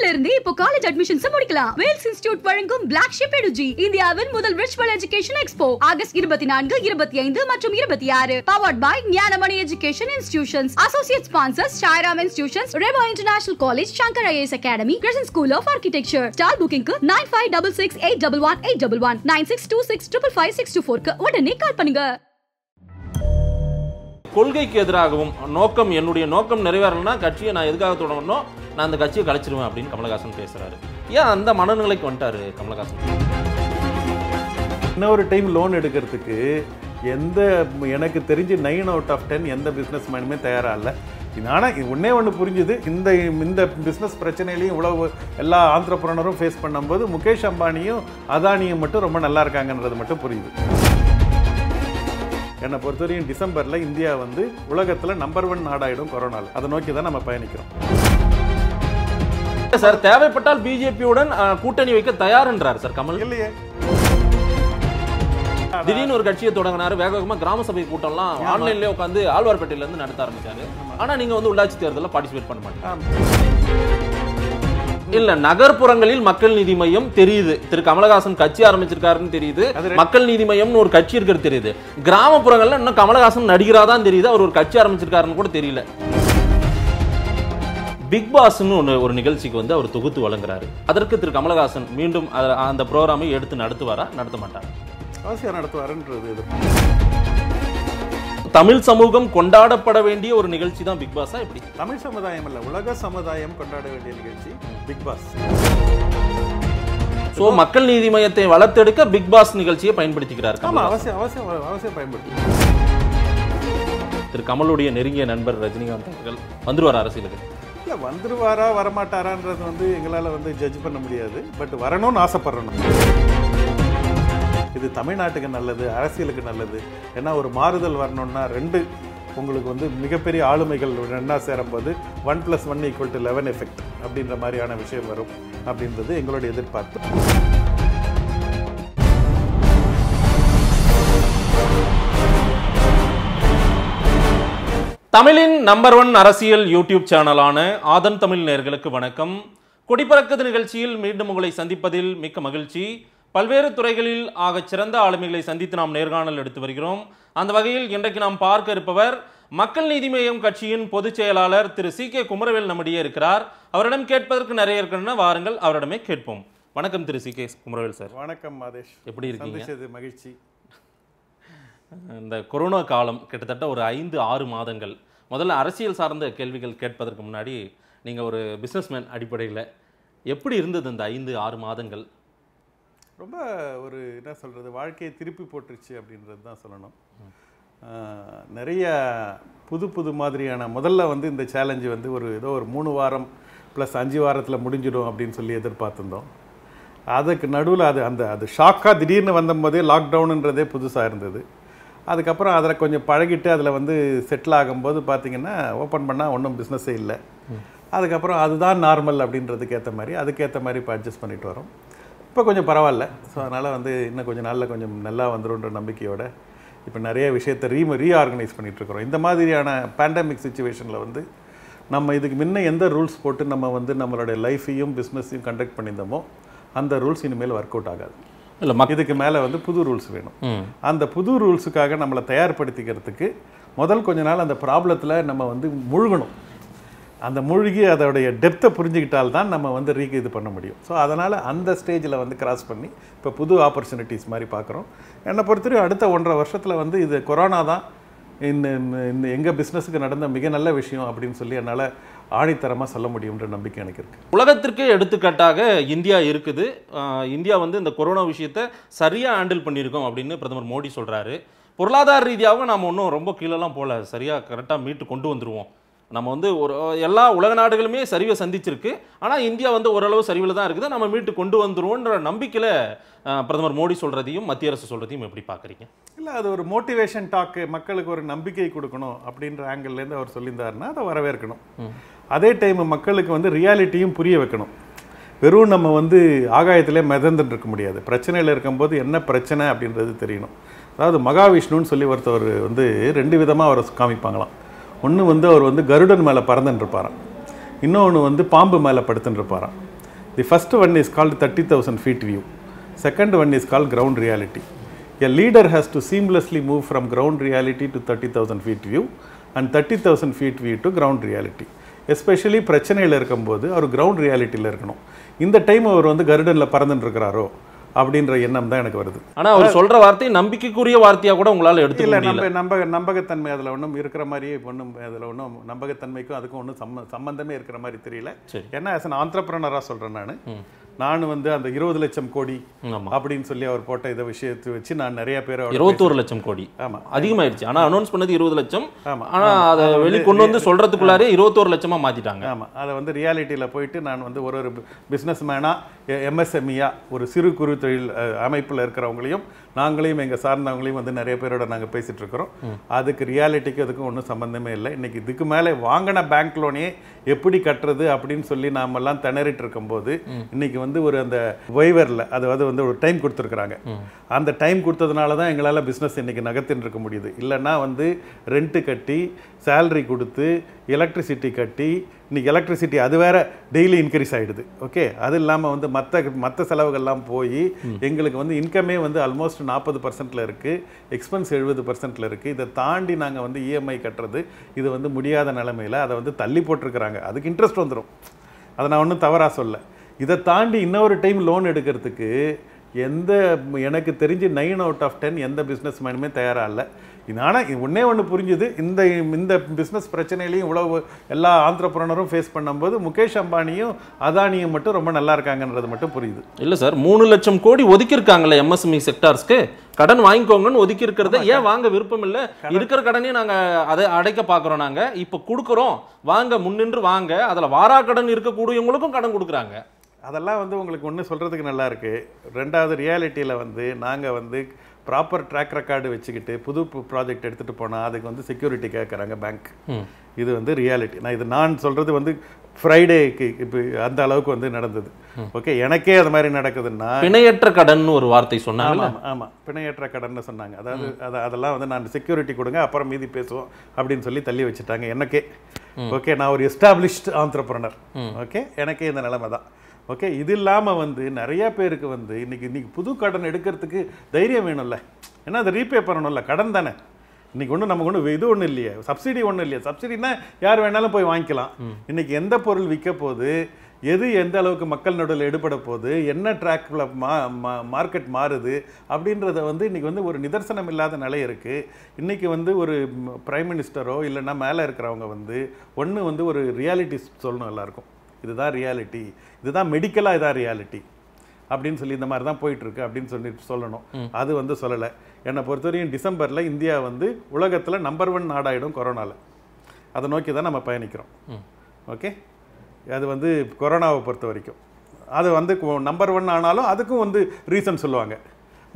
வீட்ல இருந்தே இப்போ காலேஜ் அட்மிஷன்ஸ் முடிக்கலாம் வேல்ஸ் இன்ஸ்டிடியூட் வழங்கும் பிளாக் ஷிப் எடுஜி இந்தியாவின் முதல் விர்ச்சுவல் எஜுகேஷன் எக்ஸ்போ ஆகஸ்ட் இருபத்தி நான்கு இருபத்தி ஐந்து மற்றும் இருபத்தி ஆறு powered by Gnanamani education institutions associate sponsors Sairam institutions ரெபோ international college Shankar IAS academy Crescent school of architecture stall புக்கிங்க்கு nine five double six eight double one eight double one nine six two six triple five six two ஃபோருக்கு உடனே கால் பண்ணுங்க கொள்கைக்கு எதிராகவும் நோக்கம் என்னுடைய நோக்கம் நிறைவேறலைன்னா கட்சியை நான் எதுக்காக தொடங்கணும் நான் அந்த கட்சியை கலைச்சிருவேன் அப்படின்னு கமலஹாசன் பேசுறாரு ஏன் அந்த மனநிலைக்கு வந்துட்டாரு கமலஹாசன் இன்னொரு டைம் லோன் எடுக்கிறதுக்கு எந்த எனக்கு தெரிஞ்சு நைன் அவுட் ஆஃப் டென் எந்த பிஸ்னஸ் மேனுமே தயாராக இல்லை ஆனால் ஒன்றே ஒன்று புரிஞ்சுது இந்த இந்த பிஸ்னஸ் பிரச்சனையிலையும் இவ்வளவு எல்லா ஆந்திரப்புறனரும் ஃபேஸ் பண்ணும்போது முகேஷ் அம்பானியும் அதானியும் மட்டும் ரொம்ப நல்லா இருக்காங்கன்றது மட்டும் புரியுது என்னை பொறுத்த டிசம்பரில் இந்தியா வந்து உலகத்தில் நம்பர் ஒன் நாடாயிடும் கொரோனாவில் அதை நோக்கி தான் நம்ம பயணிக்கிறோம் சார் தேவைப்பட்டால் பிஜேபியுடன் கூட்டணி வைக்க தயார் என்றார் சார் கமல் இல்லையே திடீர்னு ஒரு கட்சியை தொடங்கினாரு வேக வேகமா கிராம சபை கூட்டம்லாம் ஆன்லைன்லயே உட்காந்து ஆழ்வார்பேட்டையில இருந்து நடத்த ஆரம்பிச்சாரு ஆனா நீங்க வந்து உள்ளாட்சி தேர்தலில் பார்ட்டிசிபேட் பண்ண மாட்டீங்க இல்ல நகர்ப்புறங்களில் மக்கள் நீதி மையம் தெரியுது திரு கமலஹாசன் கட்சி ஆரம்பிச்சிருக்காருன்னு தெரியுது மக்கள் நீதி மையம்னு ஒரு கட்சி இருக்கிறது தெரியுது கிராமப்புறங்கள்ல இன்னும் கமலஹாசன் நடிகரா தான் தெரியுது அவர் ஒரு கட்சி ஆரம்பிச்சிருக்காருன்னு கூட தெரியல பிக் பாஸ்னு ஒன்று ஒரு நிகழ்ச்சிக்கு வந்து அவர் தொகுத்து வழங்குறாரு அதற்கு திரு கமலஹாசன் மீண்டும் அந்த ப்ரோக்ராமை எடுத்து நடத்துவாரா நடத்த மாட்டார் அவசியம் நடத்துவாருன்றது தமிழ் சமூகம் கொண்டாடப்பட வேண்டிய ஒரு நிகழ்ச்சி தான் பிக் பாஸா எப்படி தமிழ் சமுதாயம் இல்ல உலக சமுதாயம் கொண்டாட வேண்டிய நிகழ்ச்சி பிக் பாஸ் ஸோ மக்கள் நீதி மையத்தை வளர்த்தெடுக்க பிக் பாஸ் நிகழ்ச்சியை பயன்படுத்திக்கிறார் ஆமாம் அவசியம் அவசியம் அவசியம் பயன்படுத்தி திரு கமலுடைய நெருங்கிய நண்பர் ரஜினிகாந்த் அவர்கள் வந்துருவார் அரசியலுக்கு இல்லை வந்துருவாரா வரமாட்டாரான்றது வந்து எங்களால் வந்து ஜட்ஜ் பண்ண முடியாது பட் வரணும்னு ஆசைப்படுறோம் இது தமிழ்நாட்டுக்கு நல்லது அரசியலுக்கு நல்லது ஏன்னா ஒரு மாறுதல் வரணும்னா ரெண்டு உங்களுக்கு வந்து மிகப்பெரிய ஆளுமைகள் ரெண்டாக சேரும்போது one plus one equal to eleven effect அப்படின்ற மாதிரியான விஷயம் வரும் அப்படின்றது எங்களுடைய எதிர்பார்ப்பு தமிழின் நம்பர் ஒன் அரசியல் யூடியூப் சேனலான ஆதன் தமிழ் நேர்களுக்கு வணக்கம் கொடிப்பறக்குது நிகழ்ச்சியில் மீண்டும் உங்களை சந்திப்பதில் மிக்க மகிழ்ச்சி பல்வேறு துறைகளில் ஆக சிறந்த ஆளுமைகளை சந்தித்து நாம் நேர்காணல் எடுத்து வருகிறோம் அந்த வகையில் இன்றைக்கு நாம் பார்க்க இருப்பவர் மக்கள் நீதி மய்யம் கட்சியின் பொதுச் செயலாளர் திரு சி கே குமரவேல் நம்முடையே இருக்கிறார் அவரிடம் கேட்பதற்கு நிறைய இருக்கணும்னா வாருங்கள் அவரிடமே கேட்போம் வணக்கம் திரு சி கே குமரவேல் சார் வணக்கம் மாதேஷ் எப்படி இருக்கு மகிழ்ச்சி இந்த கொரோனா காலம் கிட்டத்தட்ட ஒரு ஐந்து ஆறு மாதங்கள் முதல்ல அரசியல் சார்ந்த கேள்விகள் கேட்பதற்கு முன்னாடி நீங்கள் ஒரு பிஸ்னஸ்மேன் அடிப்படையில் எப்படி இருந்தது இந்த ஐந்து ஆறு மாதங்கள் ரொம்ப ஒரு என்ன சொல்கிறது வாழ்க்கையை திருப்பி போட்டுருச்சு அப்படின்றது தான் சொல்லணும் நிறைய புது புது மாதிரியான முதல்ல வந்து இந்த சேலஞ்சு வந்து ஒரு ஏதோ ஒரு மூணு வாரம் ப்ளஸ் அஞ்சு வாரத்தில் முடிஞ்சிடும் அப்படின்னு சொல்லி எதிர்பார்த்துருந்தோம் அதுக்கு நடுவில் அது அந்த அது ஷாக்காக திடீர்னு வந்தபோதே லாக்டவுனுன்றதே புதுசாக இருந்தது அதுக்கப்புறம் அதில் கொஞ்சம் பழகிட்டு அதில் வந்து செட்டில் ஆகும்போது பார்த்திங்கன்னா ஓப்பன் பண்ணால் ஒன்றும் பிஸ்னஸே இல்லை அதுக்கப்புறம் அதுதான் நார்மல் அப்படின்றதுக்கு ஏற்ற மாதிரி அதுக்கேற்ற மாதிரி இப்போ அட்ஜஸ்ட் பண்ணிட்டு வரோம் இப்போ கொஞ்சம் பரவாயில்ல ஸோ அதனால் வந்து இன்னும் கொஞ்சம் நாளில் கொஞ்சம் நல்லா வந்துடும்ன்ற நம்பிக்கையோட இப்போ நிறைய விஷயத்தை ரீ ரீஆர்கனைஸ் பண்ணிகிட்ருக்குறோம் இந்த மாதிரியான பேண்டமிக் சுச்சுவேஷனில் வந்து நம்ம இதுக்கு முன்ன எந்த ரூல்ஸ் போட்டு நம்ம வந்து நம்மளுடைய லைஃப்பையும் பிஸ்னஸையும் கண்டக்ட் பண்ணியிருந்தோமோ அந்த ரூல்ஸ் இனிமேல் ஒர்க் அவுட் ஆகாது இல்லை இதுக்கு மேலே வந்து புது ரூல்ஸ் வேணும் அந்த புது ரூல்ஸுக்காக நம்மளை தயார்படுத்திக்கிறதுக்கு முதல் கொஞ்ச நாள் அந்த ப்ராப்ளத்தில் நம்ம வந்து முழுகணும் அந்த மூழ்கி அதோடைய டெப்த்தை புரிஞ்சுக்கிட்டால் தான் நம்ம வந்து ரீக் இது பண்ண முடியும் ஸோ அதனால் அந்த ஸ்டேஜில் வந்து கிராஸ் பண்ணி இப்போ புது ஆப்பர்ச்சுனிட்டிஸ் மாதிரி பார்க்குறோம் என்னை பொறுத்தவரையும் அடுத்த ஒன்றரை வருஷத்தில் வந்து இது கொரோனா தான் இந்த இந்த எங்கள் பிஸ்னஸுக்கு நடந்த மிக நல்ல விஷயம் அப்படின்னு சொல்லி என்னால் ஆணித்தரமாக சொல்ல முடியும்ன்ற நம்பிக்கை எனக்கு இருக்குது உலகத்திற்கே எடுத்துக்காட்டாக இந்தியா இருக்குது இந்தியா வந்து இந்த கொரோனா விஷயத்தை சரியாக ஹேண்டில் பண்ணியிருக்கோம் அப்படின்னு பிரதமர் மோடி சொல்கிறாரு பொருளாதார ரீதியாகவும் நாம் ஒன்றும் ரொம்ப கீழெல்லாம் போகல சரியாக கரெக்டாக மீட்டு கொண்டு வந்துடுவோம் நம்ம வந்து ஒரு எல்லா உலக நாடுகளுமே சரிவை சந்திச்சிருக்கு ஆனால் இந்தியா வந்து ஓரளவு சரிவில் தான் இருக்குது நம்ம மீட்டு கொண்டு வந்துடுவோன்ற நம்பிக்கையில் பிரதமர் மோடி சொல்கிறதையும் மத்திய அரசு சொல்கிறதையும் எப்படி பார்க்குறீங்க இல்லை அது ஒரு மோட்டிவேஷன் டாக்கு மக்களுக்கு ஒரு நம்பிக்கை கொடுக்கணும் அப்படின்ற ஆங்கிள்லேருந்து அவர் சொல்லியிருந்தாருன்னா அதை வரவேற்கணும் அதே டைம் மக்களுக்கு வந்து ரியாலிட்டியும் புரிய வைக்கணும் வெறும் நம்ம வந்து ஆகாயத்திலே மிதந்துட்டு இருக்க முடியாது பிரச்சனையில் இருக்கும்போது என்ன பிரச்சனை அப்படின்றது தெரியணும் அதாவது மகாவிஷ்ணுன்னு சொல்லி ஒருத்தவர் வந்து ரெண்டு விதமாக அவரை காமிப்பாங்களாம் ஒன்று வந்து அவர் வந்து கருடன் மேலே பறந்துட்டுருப்பாராம் இன்னொன்று வந்து பாம்பு மேலே படுத்துட்டுருப்பாராம் the first one is called thirty thousand feet view second one is call ground reality a leader has to seamlessly move from ground reality to thirty thousand feet view and thirty thousand feet view to ground reality especially பிரச்சனையில் இருக்கும்போது அவர் ground ரியாலிட்டியில் இருக்கணும் இந்த time அவர் வந்து கருடனில் பறந்துட்டுருக்கிறாரோ அப்படின்ற எண்ணம் தான் எனக்கு வருது ஆனால் அவர் சொல்கிற வார்த்தையை நம்பிக்கைக்குரிய வார்த்தையாக கூட உங்களால் எடுத்து இல்லை நம்ப நம்ப நம்பகத்தன்மை அதில் ஒன்றும் இருக்கிற மாதிரியே ஒன்றும் அதில் ஒன்றும் நம்பகத்தன்மைக்கும் அதுக்கும் ஒன்றும் சம்ம சம்பந்தமே இருக்கிற மாதிரி தெரியல ஏன்னா ஆஸ் அன் ஆண்டர்பிரனராக சொல்கிறேன் நான் நான் வந்து அந்த இருபது லட்சம் கோடி அப்படின்னு சொல்லி அவர் போட்ட இதை விஷயத்தை வச்சு நான் நிறைய பேர் இருபத்தோரு லட்சம் கோடி ஆமா அதிகமாயிருச்சு ஆனா அனௌன்ஸ் பண்ணது இருபது லட்சம் ஆமா ஆனா அதை வெளிக்கொண்டு கொண்டு வந்து சொல்றதுக்குள்ளாரே இருபத்தோரு லட்சமா மாத்திட்டாங்க ஆமா அதை வந்து ரியாலிட்டியில போயிட்டு நான் வந்து ஒரு ஒரு பிஸ்னஸ் மேனா எம்எஸ்எம்இயா ஒரு சிறு குறு தொழில் அமைப்பில் இருக்கிறவங்களையும் நாங்களையும் எங்கள் சார்ந்தவங்களையும் வந்து நிறைய பேரோட நாங்கள் பேசிகிட்டு இருக்கிறோம் அதுக்கு ரியாலிட்டிக்கு அதுக்கும் ஒன்றும் சம்மந்தமே இல்லை இன்றைக்கி இதுக்கு மேலே வாங்கின பேங்க் லோனே எப்படி கட்டுறது அப்படின்னு சொல்லி நாமெல்லாம் திணறிட்டு இருக்கும்போது இன்றைக்கி வந்து ஒரு அந்த வைவரில் அதாவது வந்து ஒரு டைம் கொடுத்துருக்குறாங்க அந்த டைம் கொடுத்ததுனால தான் எங்களால் பிஸ்னஸ் இன்றைக்கி நகர்த்தின்னு இருக்க முடியுது இல்லைன்னா வந்து ரெண்ட்டு கட்டி சேல்ரி கொடுத்து எலக்ட்ரிசிட்டி கட்டி இன்றைக்கி எலக்ட்ரிசிட்டி அது வேறு டெய்லி இன்க்ரீஸ் ஆகிடுது ஓகே அது இல்லாமல் வந்து மற்ற மற்ற செலவுகள்லாம் போய் எங்களுக்கு வந்து இன்கமே வந்து ஆல்மோஸ்ட் நாற்பது பர்சன்ட்டில் இருக்குது எக்ஸ்பென்ஸ் எழுபது பர்சன்ட்டில் இருக்குது இதை தாண்டி நாங்கள் வந்து இஎம்ஐ e கட்டுறது இது வந்து முடியாத நிலமையில் அதை வந்து தள்ளி போட்டிருக்கிறாங்க அதுக்கு இன்ட்ரெஸ்ட் வந்துடும் அதை நான் ஒன்றும் தவறாக சொல்ல இதை தாண்டி இன்னொரு டைம் லோன் எடுக்கிறதுக்கு எந்த எனக்கு தெரிஞ்சு நைன் அவுட் ஆஃப் டென் எந்த பிஸ்னஸ் மேனுமே தயாராக இல்லை இது ஆனால் ஒன்றே ஒன்று புரிஞ்சுது இந்த இந்த பிஸ்னஸ் பிரச்சனையிலையும் இவ்வளவு எல்லா ஆந்திரப்புரனரும் ஃபேஸ் பண்ணும்போது முகேஷ் அம்பானியும் அதானியும் மட்டும் ரொம்ப நல்லா இருக்காங்கன்றது மட்டும் புரியுது இல்லை சார் மூணு லட்சம் கோடி ஒதுக்கியிருக்காங்களே எம்எஸ்எம்இ செக்டார்ஸ்க்கு e கடன் வாங்கிக்கோங்கன்னு ஒதுக்கி இருக்கிறத ஏன் வாங்க விருப்பம் இல்லை இருக்கிற கடனையும் நாங்கள் அதை அடைக்க பார்க்குறோம் நாங்கள் இப்போ கொடுக்குறோம் வாங்க முன்னின்று வாங்க அதில் வாரா கடன் இருக்கக்கூடியவங்களுக்கும் கடன் கொடுக்குறாங்க அதெல்லாம் வந்து உங்களுக்கு ஒன்று சொல்கிறதுக்கு நல்லா இருக்குது ரெண்டாவது ரியாலிட்டியில் வந்து நாங்கள் வந்து ப்ராப்பர் ட்ராக் ரெக்கார்டு வச்சுக்கிட்டு புது ப்ராஜெக்ட் எடுத்துகிட்டு போனால் அதுக்கு வந்து செக்யூரிட்டி கேட்குறாங்க பேங்க் இது வந்து ரியாலிட்டி நான் இது நான் சொல்கிறது வந்து ஃப்ரைடேக்கு இப்போ அந்த அளவுக்கு வந்து நடந்தது ஓகே எனக்கே அது மாதிரி நடக்குதுன்னா பிணையற்ற கடன் ஒரு வார்த்தை சொன்னாங்க ஆமாம் ஆமாம் பிணையற்ற கடன் சொன்னாங்க அதாவது அது அதெல்லாம் வந்து நான் செக்யூரிட்டி கொடுங்க அப்புறம் மீதி பேசுவோம் அப்படின்னு சொல்லி தள்ளி வச்சுட்டாங்க எனக்கே ஓகே நான் ஒரு எஸ்டாப்ளிஷ்டு ஆந்திரப்பிரனர் ஓகே எனக்கே இந்த நிலைமை தான் ஓகே இது இல்லாமல் வந்து நிறையா பேருக்கு வந்து இன்றைக்கி இன்றைக்கி புது கடன் எடுக்கிறதுக்கு தைரியம் வேணும்ல ஏன்னா அதை ரீபே பண்ணணும்ல கடன் தானே இன்றைக்கி ஒன்றும் நமக்கு ஒன்று இது ஒன்றும் இல்லையே சப்சிடி ஒன்றும் இல்லையே சப்சிடினா யார் வேணாலும் போய் வாங்கிக்கலாம் இன்றைக்கி எந்த பொருள் விற்க போது எது எந்த அளவுக்கு மக்கள் நடுவில் எடுபட போகுது என்ன ட்ராக்கில் மா மார்க்கெட் மாறுது அப்படின்றத வந்து இன்றைக்கி வந்து ஒரு நிதர்சனம் இல்லாத நிலை இருக்குது இன்றைக்கி வந்து ஒரு ப்ரைம் மினிஸ்டரோ இல்லைன்னா மேலே இருக்கிறவங்க வந்து ஒன்று வந்து ஒரு ரியாலிட்டி சொல்லணும் எல்லாருக்கும் இதுதான் ரியாலிட்டி இதுதான் மெடிக்கலாக இதான் ரியாலிட்டி அப்படின்னு சொல்லி இந்த மாதிரி தான் போயிட்டுருக்கு அப்படின்னு சொல்லி சொல்லணும் அது வந்து சொல்லலை என்னை பொறுத்தவரையும் டிசம்பரில் இந்தியா வந்து உலகத்தில் நம்பர் ஒன் நாடாயிடும் கொரோனாவில் அதை நோக்கி தான் நம்ம பயணிக்கிறோம் ஓகே அது வந்து கொரோனாவை பொறுத்த வரைக்கும் அது வந்து நம்பர் ஒன் ஆனாலும் அதுக்கும் வந்து ரீசன் சொல்லுவாங்க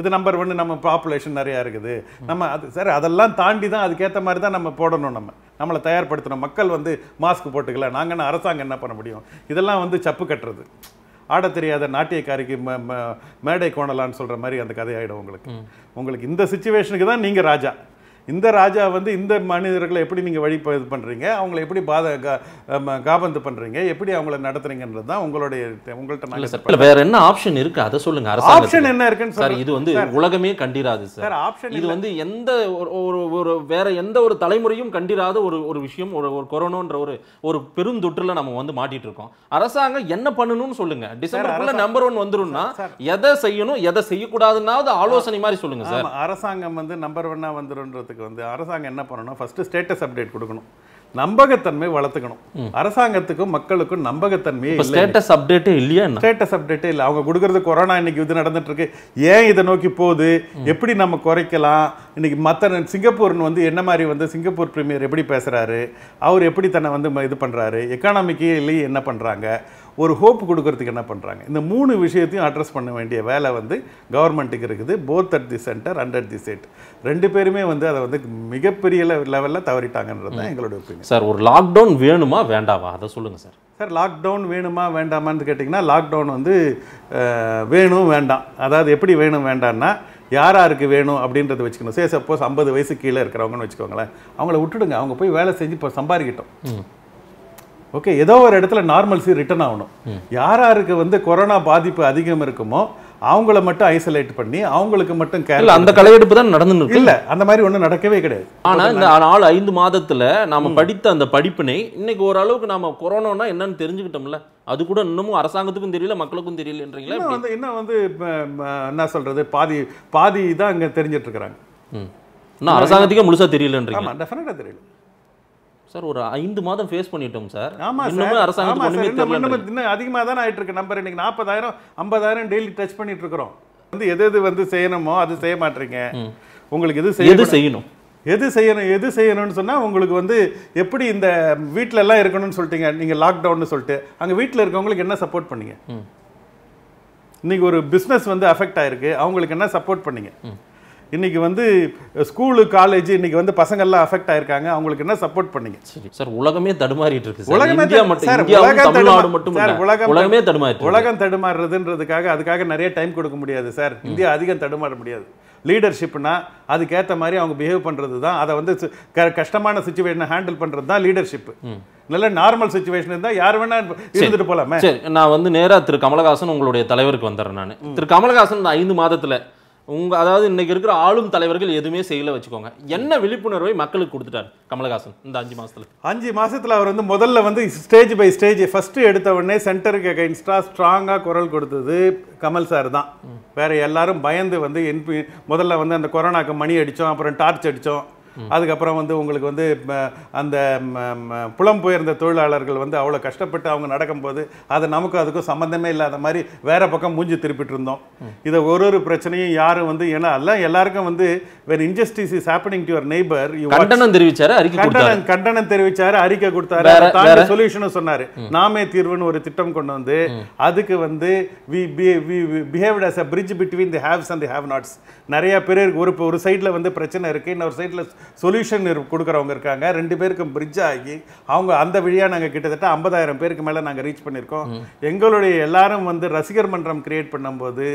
இது நம்பர் ஒன்று நம்ம பாப்புலேஷன் நிறையா இருக்குது நம்ம அது சார் அதெல்லாம் தாண்டி தான் அதுக்கேற்ற மாதிரி தான் நம்ம போடணும் நம்ம நம்மளை தயார்படுத்தின மக்கள் வந்து மாஸ்க் போட்டுக்கல நாங்கள் என்ன அரசாங்கம் என்ன பண்ண முடியும் இதெல்லாம் வந்து சப்பு கட்டுறது ஆட தெரியாத நாட்டியக்காரிக்கு மேடை கோணலான்னு சொல்கிற மாதிரி அந்த கதையாயிடும் உங்களுக்கு உங்களுக்கு இந்த சுச்சுவேஷனுக்கு தான் நீங்கள் ராஜா இந்த ராஜா வந்து இந்த மனிதர்களை எப்படி நீங்கள் வழி இது பண்ணுறீங்க அவங்கள எப்படி பாத காபந்து பண்ணுறீங்க எப்படி அவங்கள நடத்துறீங்கன்றது தான் உங்களுடைய உங்கள்கிட்ட நாங்கள் சார் வேற என்ன ஆப்ஷன் இருக்கு அதை சொல்லுங்க ஆப்ஷன் என்ன இருக்குன்னு சார் இது வந்து உலகமே கண்டிராது சார் ஆப்ஷன் இது வந்து எந்த ஒரு ஒரு வேற எந்த ஒரு தலைமுறையும் கண்டிராத ஒரு ஒரு விஷயம் ஒரு ஒரு கொரோனோன்ற ஒரு ஒரு பெருந்தொற்றுல நம்ம வந்து மாட்டிட்டு இருக்கோம் அரசாங்கம் என்ன பண்ணணும்னு சொல்லுங்க டிசம்பருக்குள்ள நம்பர் ஒன் வந்துடும்னா எதை செய்யணும் எதை செய்யக்கூடாதுன்னாவது ஆலோசனை மாதிரி சொல்லுங்க சார் அரசாங்கம் வந்து நம்பர் ஒன்னா வந்துரும்ன்றது பண்ணுறதுக்கு வந்து அரசாங்கம் என்ன பண்ணணும் ஃபஸ்ட்டு ஸ்டேட்டஸ் அப்டேட் கொடுக்கணும் நம்பகத்தன்மை வளர்த்துக்கணும் அரசாங்கத்துக்கும் மக்களுக்கும் நம்பகத்தன்மையே ஸ்டேட்டஸ் அப்டேட்டே இல்லையா ஸ்டேட்டஸ் அப்டேட்டே இல்லை அவங்க கொடுக்கறது கொரோனா இன்னைக்கு இது நடந்துட்டு இருக்கு ஏன் இதை நோக்கி போகுது எப்படி நம்ம குறைக்கலாம் இன்னைக்கு மற்ற சிங்கப்பூர்னு வந்து என்ன மாதிரி வந்து சிங்கப்பூர் பிரீமியர் எப்படி பேசுறாரு அவர் எப்படி தன்னை வந்து இது பண்றாரு இல்லையே என்ன பண்றாங்க ஒரு ஹோப் கொடுக்கறதுக்கு என்ன பண்ணுறாங்க இந்த மூணு விஷயத்தையும் அட்ரஸ் பண்ண வேண்டிய வேலை வந்து கவர்மெண்ட்டுக்கு இருக்குது both at the centre and at the state ரெண்டு பேருமே வந்து அதை வந்து மிகப்பெரிய லெவலில் தவறிட்டாங்கன்றது தான் எங்களுடைய ஒப்பீனியன் சார் ஒரு லாக்டவுன் வேணுமா வேண்டாமா அதை சொல்லுங்கள் சார் சார் லாக்டவுன் வேணுமா வேண்டாமான்னு கேட்டிங்கன்னா லாக்டவுன் வந்து வேணும் வேண்டாம் அதாவது எப்படி வேணும் வேண்டான்னா யார் யாருக்கு வேணும் அப்படின்றத வச்சுக்கணும் சரி சப்போஸ் ஐம்பது வயசு கீழே இருக்கிறவங்கன்னு வச்சுக்கோங்களேன் அவங்கள விட்டுடுங்க அவங்க போய் வேலை செஞ்சு இப்போ சம்பாதிக்கிட்டோம் ஓகே ஏதோ ஒரு இடத்துல நார்மல்சி ரிட்டர்ன் ஆகணும் யார் யாருக்கு வந்து கொரோனா பாதிப்பு அதிகம் இருக்குமோ அவங்கள மட்டும் ஐசோலேட் பண்ணி அவங்களுக்கு மட்டும் கேரள அந்த கலையெடுப்பு தான் நடந்துருக்கு இல்லை அந்த மாதிரி ஒன்றும் நடக்கவே கிடையாது ஆனால் இந்த நாலு ஐந்து மாதத்தில் நாம் படித்த அந்த படிப்பினை இன்னைக்கு ஓரளவுக்கு நாம் கொரோனா என்னன்னு தெரிஞ்சுக்கிட்டோம்ல அது கூட இன்னமும் அரசாங்கத்துக்கும் தெரியல மக்களுக்கும் தெரியலன்றீங்களா வந்து என்ன வந்து என்ன சொல்றது பாதி பாதி தான் அங்கே தெரிஞ்சிட்டு இருக்கிறாங்க அரசாங்கத்துக்கே முழுசா தெரியலன்றீங்க டெஃபினட்டாக தெரியல சார் ஒரு ஐந்து மாதம் ஃபேஸ் பண்ணிட்டோம் சார் ஆமாம் இன்னும் அரசாங்கம் இன்னும் அதிகமாக தான் ஆகிட்டு இருக்கு நம்பர் இன்னைக்கு நாற்பதாயிரம் ஐம்பதாயிரம் டெய்லி டச் பண்ணிட்டு இருக்கிறோம் வந்து எது எது வந்து செய்யணுமோ அது செய்ய மாட்டீங்க உங்களுக்கு எது செய்ய எது செய்யணும் எது செய்யணும் எது செய்யணும்னு சொன்னால் உங்களுக்கு வந்து எப்படி இந்த வீட்டில எல்லாம் இருக்கணும்னு சொல்லிட்டீங்க நீங்கள் லாக்டவுன்னு சொல்லிட்டு அங்கே வீட்டில் இருக்கவங்களுக்கு என்ன சப்போர்ட் பண்ணீங்க இன்னைக்கு ஒரு பிஸ்னஸ் வந்து அஃபெக்ட் ஆயிருக்கு அவங்களுக்கு என்ன சப்போர்ட் பண்ணீங்க இன்றைக்கி வந்து ஸ்கூலு காலேஜ் இன்னைக்கு வந்து பசங்கள்லாம் அஃபெக்ட் ஆயிருக்காங்க அவங்களுக்கு என்ன சப்போர்ட் பண்ணீங்க சார் உலகமே தடுமாறிட்டு இருக்கு உலகமே மட்டும் உலகம் உலகமே தடுமாறி உலகம் தடுமாறுறதுன்றதுக்காக அதுக்காக நிறைய டைம் கொடுக்க முடியாது சார் இந்தியா அதிகம் தடுமாற முடியாது லீடர்ஷிப்னா அதுக்கேற்ற மாதிரி அவங்க பிஹேவ் பண்ணுறது தான் அதை வந்து கஷ்டமான சுச்சுவேஷனை ஹேண்டில் பண்ணுறது தான் லீடர்ஷிப் நல்ல நார்மல் சுச்சுவேஷன் இருந்தால் யார் வேணா இருந்துட்டு போகலாமே சரி நான் வந்து நேராக திரு கமலஹாசன் உங்களுடைய தலைவருக்கு வந்துடுறேன் நான் திரு கமலஹாசன் இந்த ஐந்து மாதத்தில் உங்கள் அதாவது இன்றைக்கி இருக்கிற ஆளும் தலைவர்கள் எதுவுமே செய்யல வச்சுக்கோங்க என்ன விழிப்புணர்வை மக்களுக்கு கொடுத்துட்டார் கமலஹாசன் இந்த அஞ்சு மாதத்தில் அஞ்சு மாதத்தில் அவர் வந்து முதல்ல வந்து ஸ்டேஜ் பை ஸ்டேஜ் ஃபஸ்ட்டு எடுத்த உடனே சென்டருக்கு அகைன்ஸ்டாக ஸ்ட்ராங்காக குரல் கொடுத்தது கமல் சார் தான் வேறு எல்லாரும் பயந்து வந்து என்பி முதல்ல வந்து அந்த கொரோனாக்கு மணி அடித்தோம் அப்புறம் டார்ச் அடித்தோம் அதுக்கப்புறம் வந்து உங்களுக்கு வந்து அந்த புலம்பெயர்ந்த தொழிலாளர்கள் வந்து அவ்வளோ கஷ்டப்பட்டு அவங்க நடக்கும்போது அது நமக்கு அதுக்கும் சம்மந்தமே இல்லாத மாதிரி வேறு பக்கம் மூஞ்சி திருப்பிட்டு இருந்தோம் இதை ஒரு ஒரு பிரச்சனையும் யாரும் வந்து ஏன்னா எல்லாம் எல்லாருக்கும் வந்து when injustice is happening to your neighbour கண்டனம் தெரிவிச்சாரு கண்டனம் கண்டனம் தெரிவிச்சாரு அறிக்கை கொடுத்தாரு தாங்க சொல்யூஷனும் சொன்னார் நாமே தீர்வுன்னு ஒரு திட்டம் கொண்டு வந்து அதுக்கு வந்து we behaved as a bridge between the haves and the have nots நிறைய பேர் ஒரு ஒரு சைடில் வந்து பிரச்சனை இருக்குது இன்னொரு சைடில் சொல்யூஷன் கொடுக்குறவங்க இருக்காங்க ரெண்டு பேருக்கும் பிரிட்ஜ் ஆகி அவங்க அந்த வழியாக நாங்கள் கிட்டத்தட்ட ஐம்பதாயிரம் பேருக்கு மேலே நாங்கள் ரீச் பண்ணியிருக்கோம் எங்களுடைய எல்லாரும் வந்து ரசிகர் மன்றம் கிரியேட் பண்ணும்போது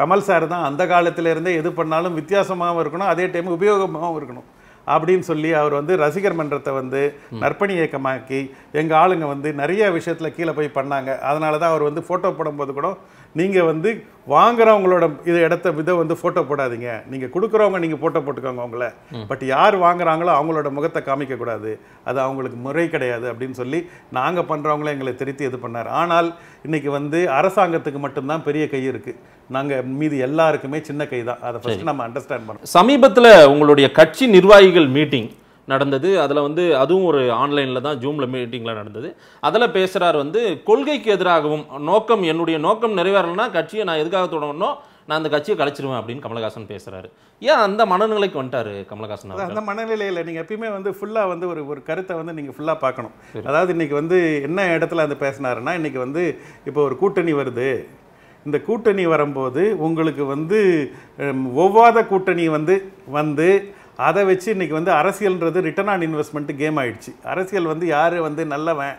கமல் சார் தான் அந்த காலத்திலேருந்தே எது பண்ணாலும் வித்தியாசமாகவும் இருக்கணும் அதே டைம் உபயோகமாகவும் இருக்கணும் அப்படின்னு சொல்லி அவர் வந்து ரசிகர் மன்றத்தை வந்து நற்பணி இயக்கமாக்கி எங்கள் ஆளுங்க வந்து நிறைய விஷயத்தில் கீழே போய் பண்ணாங்க அதனால தான் அவர் வந்து ஃபோட்டோ போடும்போது கூட நீங்கள் வந்து வாங்குறவங்களோட இது இடத்த இதை வந்து ஃபோட்டோ போடாதீங்க நீங்கள் கொடுக்குறவங்க நீங்கள் ஃபோட்டோ போட்டுக்கோங்க அவங்கள பட் யார் வாங்குறாங்களோ அவங்களோட முகத்தை காமிக்கக்கூடாது அது அவங்களுக்கு முறை கிடையாது அப்படின்னு சொல்லி நாங்கள் பண்ணுறவங்கள எங்களை திருத்தி இது பண்ணார் ஆனால் இன்றைக்கி வந்து அரசாங்கத்துக்கு மட்டும்தான் பெரிய கை இருக்குது நாங்கள் மீது எல்லாருக்குமே சின்ன கை தான் அதை ஃபஸ்ட்டு நம்ம அண்டர்ஸ்டாண்ட் பண்ணுறோம் சமீபத்தில் உங்களுடைய கட்சி நிர்வாகிகள் மீட்டிங் நடந்தது அதில் வந்து அதுவும் ஒரு ஆன்லைனில் தான் ஜூமில் மீட்டிங்கில் நடந்தது அதில் பேசுகிறார் வந்து கொள்கைக்கு எதிராகவும் நோக்கம் என்னுடைய நோக்கம் நிறைவேறலைன்னா கட்சியை நான் எதுக்காக தொடங்கணும் நான் அந்த கட்சியை கலைச்சிருவேன் அப்படின்னு கமலஹாசன் பேசுகிறாரு ஏன் அந்த மனநிலைக்கு வந்துட்டார் கமலஹாசன் அந்த மனநிலையில் நீங்கள் எப்பயுமே வந்து ஃபுல்லாக வந்து ஒரு ஒரு கருத்தை வந்து நீங்கள் ஃபுல்லாக பார்க்கணும் அதாவது இன்றைக்கி வந்து என்ன இடத்துல அது பேசினாருன்னா இன்றைக்கி வந்து இப்போ ஒரு கூட்டணி வருது இந்த கூட்டணி வரும்போது உங்களுக்கு வந்து ஒவ்வாத கூட்டணி வந்து வந்து அதை வச்சு இன்றைக்கி வந்து அரசியல்ன்றது ரிட்டர்ன் ஆன் இன்வெஸ்ட்மெண்ட்டு கேம் ஆகிடுச்சு அரசியல் வந்து யார் வந்து நல்லவன்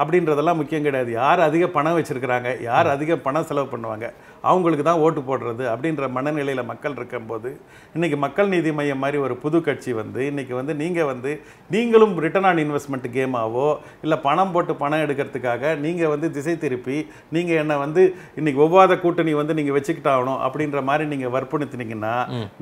அப்படின்றதெல்லாம் முக்கியம் கிடையாது யார் அதிக பணம் வச்சுருக்கிறாங்க யார் அதிக பணம் செலவு பண்ணுவாங்க அவங்களுக்கு தான் ஓட்டு போடுறது அப்படின்ற மனநிலையில் மக்கள் இருக்கும்போது இன்றைக்கி மக்கள் நீதி மையம் மாதிரி ஒரு புது கட்சி வந்து இன்றைக்கி வந்து நீங்கள் வந்து நீங்களும் ரிட்டர்ன் ஆன் இன்வெஸ்ட்மெண்ட் கேமாவோ இல்லை பணம் போட்டு பணம் எடுக்கிறதுக்காக நீங்கள் வந்து திசை திருப்பி நீங்கள் என்னை வந்து இன்றைக்கி ஒவ்வாத கூட்டணி வந்து நீங்கள் வச்சுக்கிட்டாகணும் அப்படின்ற மாதிரி நீங்கள் வற்புணுத்தினீங்கன்னா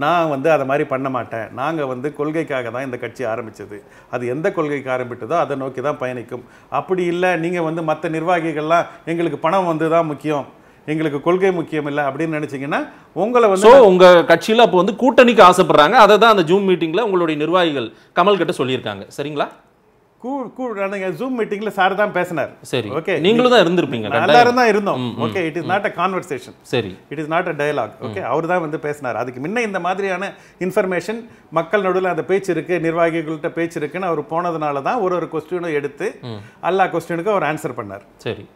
நான் வந்து அதை மாதிரி பண்ண மாட்டேன் நாங்கள் வந்து கொள்கைக்காக தான் இந்த கட்சி ஆரம்பித்தது அது எந்த கொள்கைக்கு ஆரம்பித்ததோ அதை நோக்கி தான் பயணிக்கும் அப்படி இல்லை நீங்கள் வந்து மற்ற நிர்வாகிகள்லாம் எங்களுக்கு பணம் வந்து தான் முக்கியம் எங்களுக்கு கொள்கை முக்கியம் இல்லை அப்படின்னு நினைச்சீங்கன்னா உங்களை வந்து உங்க கட்சியில் அப்போ வந்து கூட்டணிக்கு ஆசைப்படுறாங்க அதை தான் அந்த ஜூம் மீட்டிங்கில் உங்களுடைய நிர்வாகிகள் கமல் கிட்ட சொல்லியிருக்காங்க சரிங்களா கூ கூ ஜூம் மீட்டிங்ல சார் தான் பேசினார் சரி ஓகே நீங்களும் தான் இருந்திருப்பீங்க எல்லாரும் தான் இருந்தோம் okay it is not a conversation சரி it is not a dialogue okay அவர் தான் வந்து பேசினார் அதுக்கு முன்ன இந்த மாதிரியான இன்ஃபர்மேஷன் மக்கள் நடுவில் அந்த பேச்சு இருக்கு நிர்வாகிகள்கிட்ட பேச்சு இருக்குன்னு அவர் போனதுனால தான் ஒரு ஒரு கொஸ்டினும் எடுத்து எல்லா கொஸ்டினுக்கும் அவர் ஆன்சர் பண்ணார் சரி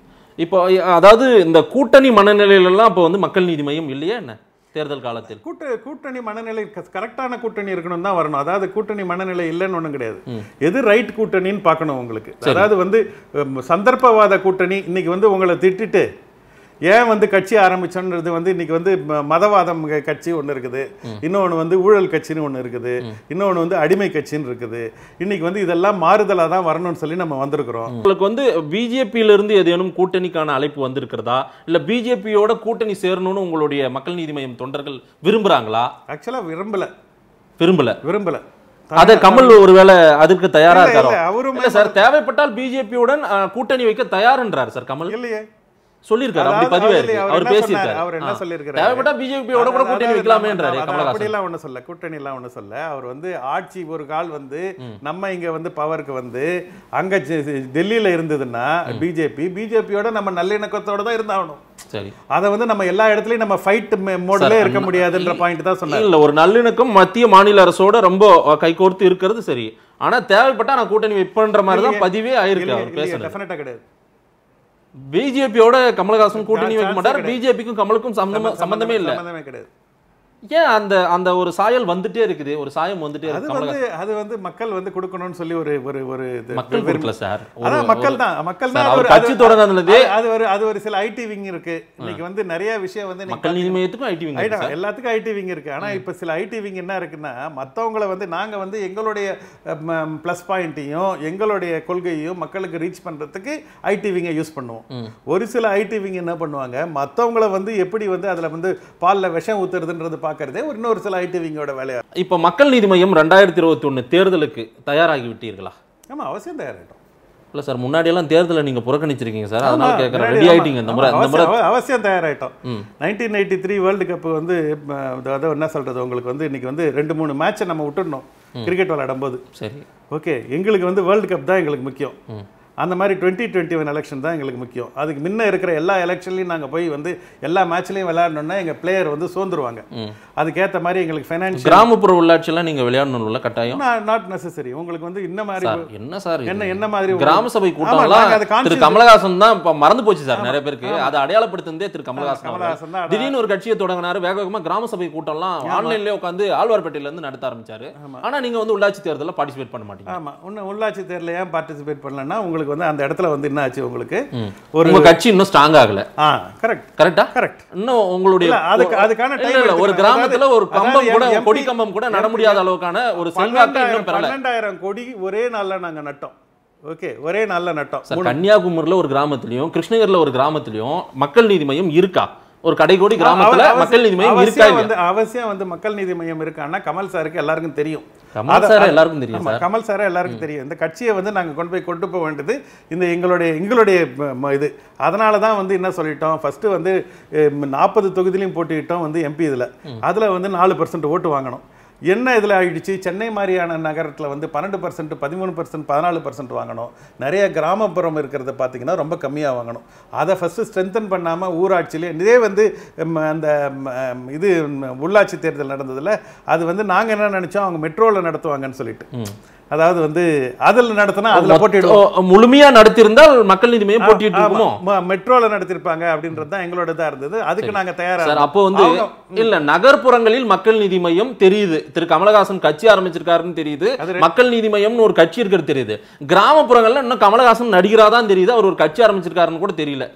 இப்போ அதாவது இந்த கூட்டணி மனநிலையிலலாம் இப்போ வந்து மக்கள் நீதி மையம் இல்லையா என்ன தேர்தல் காலத்தில் கூட்டு கூட்டணி மனநிலை கரெக்டான கூட்டணி இருக்கணும் தான் வரணும் அதாவது கூட்டணி மனநிலை இல்லைன்னு ஒன்றும் கிடையாது எது ரைட் கூட்டணின்னு பார்க்கணும் உங்களுக்கு அதாவது வந்து சந்தர்ப்பவாத கூட்டணி இன்னைக்கு வந்து உங்களை திட்டுட்டு ஏன் வந்து கட்சி ஆரம்பிச்சோன்றது வந்து இன்னைக்கு வந்து மதவாதம் கட்சி ஒன்று இருக்குது இன்னொன்று வந்து ஊழல் கட்சின்னு ஒன்று இருக்குது இன்னொன்று வந்து அடிமை கட்சின்னு இருக்குது இன்னைக்கு வந்து இதெல்லாம் மாறுதலாக தான் வரணும்னு சொல்லி நம்ம வந்திருக்கிறோம் உங்களுக்கு வந்து பிஜேபியிலிருந்து ஏதேனும் கூட்டணிக்கான அழைப்பு வந்திருக்கிறதா இல்லை பிஜேபியோட கூட்டணி சேரணும்னு உங்களுடைய மக்கள் நீதி மையம் தொண்டர்கள் விரும்புகிறாங்களா ஆக்சுவலாக விரும்பலை விரும்பலை விரும்பலை அதை கமல் ஒருவேளை அதற்கு தயாரா இருக்காரு அவரும் சார் தேவைப்பட்டால் பிஜேபியுடன் கூட்டணி வைக்க தயார் என்றார் சார் கமல் இல்லையே சொல்லியிருக்காரு அவர் அவர் என்ன கூட கூட்டணி எல்லாம் ஒண்ணு சொல்ல கூட்டணி எல்லாம் சொல்ல அவர் வந்து ஆட்சி ஒரு கால் வந்து நம்ம இங்க வந்து வந்து அங்க டெல்லியில இருந்ததுன்னா பிஜேபி பிஜேபியோட நம்ம நல்லிணக்கத்தோட தான் இருந்தாகணும் வந்து நம்ம எல்லா இடத்துலயும் நம்ம ஃபைட் இருக்க பாயிண்ட் தான் சொன்னாங்க ஒரு நல்லிணக்கம் மத்திய மாநில அரசோட ரொம்ப கைகோர்த்து இருக்கிறது சரி ஆனா தேவைப்பட்டா கூட்டணி வைப்பன்ற மாதிரி தான் பதிவே ஆயிருக்கு கிடையாது பிஜேபியோட கமலஹாசன் கூட்டணி வைக்க மாட்டார் பிஜேபிக்கும் கமலுக்கும் சம்பந்தமே சம்பந்தமே இல்லை கிடையாது ஏன் அந்த அந்த ஒரு சாயல் வந்துட்டே இருக்குது ஒரு சாயம் வந்துட்டே இருக்கு அது வந்து அது வந்து மக்கள் வந்து கொடுக்கணும்னு சொல்லி ஒரு ஒரு ஒரு மக்கள் கொடுக்கல சார் அதான் மக்கள் தான் மக்கள் தான் ஒரு கட்சி தொடர்ந்து அது ஒரு அது ஒரு சில ஐடி விங் இருக்கு இன்னைக்கு வந்து நிறைய விஷயம் வந்து மக்கள் நீதி மையத்துக்கும் ஐடி விங் எல்லாத்துக்கும் ஐடி விங் இருக்கு ஆனா இப்ப சில ஐடி விங் என்ன இருக்குன்னா மத்தவங்களை வந்து நாங்க வந்து எங்களுடைய ப்ளஸ் பாயிண்ட்டையும் எங்களுடைய கொள்கையும் மக்களுக்கு ரீச் பண்றதுக்கு ஐடி விங்க யூஸ் பண்ணுவோம் ஒரு சில ஐடி விங் என்ன பண்ணுவாங்க மத்தவங்களை வந்து எப்படி வந்து அதுல வந்து பால்ல விஷம் ஊத்துறதுன்றது பார்க்கறதே ஒரு இன்னொரு சில ஐடிவிங்கோட வேலையா இப்போ மக்கள் நீதி மையம் ரெண்டாயிரத்தி இருபத்தி ஒன்று தேர்தலுக்கு தயாராகி விட்டீர்களா ஆமாம் அவசியம் தயாராகிட்டோம் இல்லை சார் முன்னாடியெல்லாம் தேர்தலில் நீங்கள் புறக்கணிச்சிருக்கீங்க சார் அதனால் கேட்குறேன் ரெடி ஆகிட்டீங்க இந்த முறை அந்த முறை அவசியம் தயாராகிட்டோம் nineteen ninety three world cup வந்து அதாவது என்ன சொல்கிறது உங்களுக்கு வந்து இன்றைக்கி வந்து ரெண்டு மூணு மேட்ச்சை நம்ம விட்டுடணும் கிரிக்கெட் விளையாடும் போது சரி ஓகே எங்களுக்கு வந்து வேர்ல்டு கப் தான் எங்களுக்கு முக்கியம் அந்த மாதிரி டுவெண்ட்டி டுவெண்ட்டி ஒன் எலெக்ஷன் தான் எங்களுக்கு முக்கியம் அதுக்கு முன்ன இருக்கிற எல்லா எலெக்ஷன்லையும் நாங்கள் போய் வந்து எல்லா மேட்ச்லையும் விளையாடணும்னா எங்கள் பிளேயர் வந்து சோர்ந்துருவாங்க அதுக்கேற்ற மாதிரி எங்களுக்கு ஃபைனான்ஸ் கிராமப்புற உள்ளாட்சியெல்லாம் நீங்கள் விளையாடணும்ல கட்டாயம் நாட் நெசசரி உங்களுக்கு வந்து என்ன மாதிரி என்ன சார் என்ன என்ன மாதிரி கிராம சபை கூட்டம் திரு கமலஹாசன் தான் இப்போ மறந்து போச்சு சார் நிறைய பேருக்கு அதை அடையாளப்படுத்துனதே திரு கமலஹாசன் திடீர்னு ஒரு கட்சியை தொடங்கினாரு வேக வேகமாக கிராம சபை கூட்டம்லாம் ஆன்லைன்லேயே உட்காந்து ஆழ்வார்பேட்டையிலேருந்து நடத்த ஆரம்பிச்சாரு ஆனால் நீங்கள் வந்து உள்ளாட்சி தேர்தலில் பார்ட்டிசிபேட் பண்ண மாட்டீங்க ஆமாம் ஒன்று உள்ளாட்சி தேர்தலில் ஏன் பார்ட்டிசிபேட் பண்ணலன்னா உங்களுக்கு உங்களுக்கு வந்து அந்த இடத்துல வந்து என்ன ஆச்சு உங்களுக்கு ஒரு கட்சி இன்னும் ஸ்ட்ராங் ஆகல ஆ கரெக்ட் கரெக்டா கரெக்ட் இன்னும் உங்களுடைய அதுக்கு அதுக்கான டைம் ஒரு கிராமத்துல ஒரு கம்பம் கூட கொடி கம்பம் கூட நட முடியாத அளவுக்கான ஒரு செல்வாக்கு இன்னும் பெறல 12000 கோடி ஒரே நாள்ல நாங்க நட்டோம் ஓகே ஒரே நல்ல நட்டோம் சார் ஒரு கிராமத்துலையும் கிருஷ்ணகிரில ஒரு கிராமத்துலையும் மக்கள் நீதி மையம் இருக்கா ஒரு கடைகோடி கிராமத்துல மக்கள் நீதி மையம் இருக்கா வந்து அவசியம் வந்து மக்கள் நீதி மையம் இருக்கான்னா கமல் சாருக்கு எல்லாருக்கும் தெரியும் கமல் சார் எல்லாருக்கும் தெரியும் கமல் சார் எல்லாருக்கும் தெரியும் இந்த கட்சியை வந்து நாங்கள் கொண்டு போய் கொண்டு போக வேண்டியது இந்த எங்களுடைய எங்களுடைய இது அதனால தான் வந்து என்ன சொல்லிட்டோம் ஃபஸ்ட்டு வந்து நாற்பது தொகுதியிலையும் போட்டிக்கிட்டோம் வந்து எம்பி இதில் அதில் வந்து நாலு பர்சன்ட் ஓட்டு வாங்கணும் என்ன இதில் ஆகிடுச்சு சென்னை மாதிரியான நகரத்தில் வந்து பன்னெண்டு பர்சன்ட் பதிமூணு பர்சன்ட் பதினாலு பர்சன்ட் வாங்கணும் நிறைய கிராமப்புறம் இருக்கிறத பார்த்திங்கன்னா ரொம்ப கம்மியாக வாங்கணும் அதை ஃபஸ்ட்டு ஸ்ட்ரென்தன் பண்ணாமல் ஊராட்சியிலே இதே வந்து அந்த இது உள்ளாட்சி தேர்தல் நடந்ததில் அது வந்து நாங்கள் என்ன நினச்சோம் அவங்க மெட்ரோவில் நடத்துவாங்கன்னு சொல்லிட்டு அதாவது வந்து அதில் நடத்தினா அதில் போட்டிடுவோம் முழுமையாக நடத்தியிருந்தால் மக்கள் நீதி மையம் போட்டிட்டு மெட்ரோவில் நடத்திருப்பாங்க அப்படின்றது தான் எங்களோட இதாக இருந்தது அதுக்கு நாங்கள் தயாராக சார் அப்போ வந்து இல்லை நகர்ப்புறங்களில் மக்கள் நீதி மையம் தெரியுது திரு கமலஹாசன் கட்சி ஆரம்பிச்சிருக்காருன்னு தெரியுது மக்கள் நீதி மையம்னு ஒரு கட்சி இருக்கிறது தெரியுது கிராமப்புறங்களில் இன்னும் கமலஹாசன் நடிகராக தான் தெரியுது அவர் ஒரு கட்சி ஆரம்பிச்சிருக்காருன்னு கூட தெரியல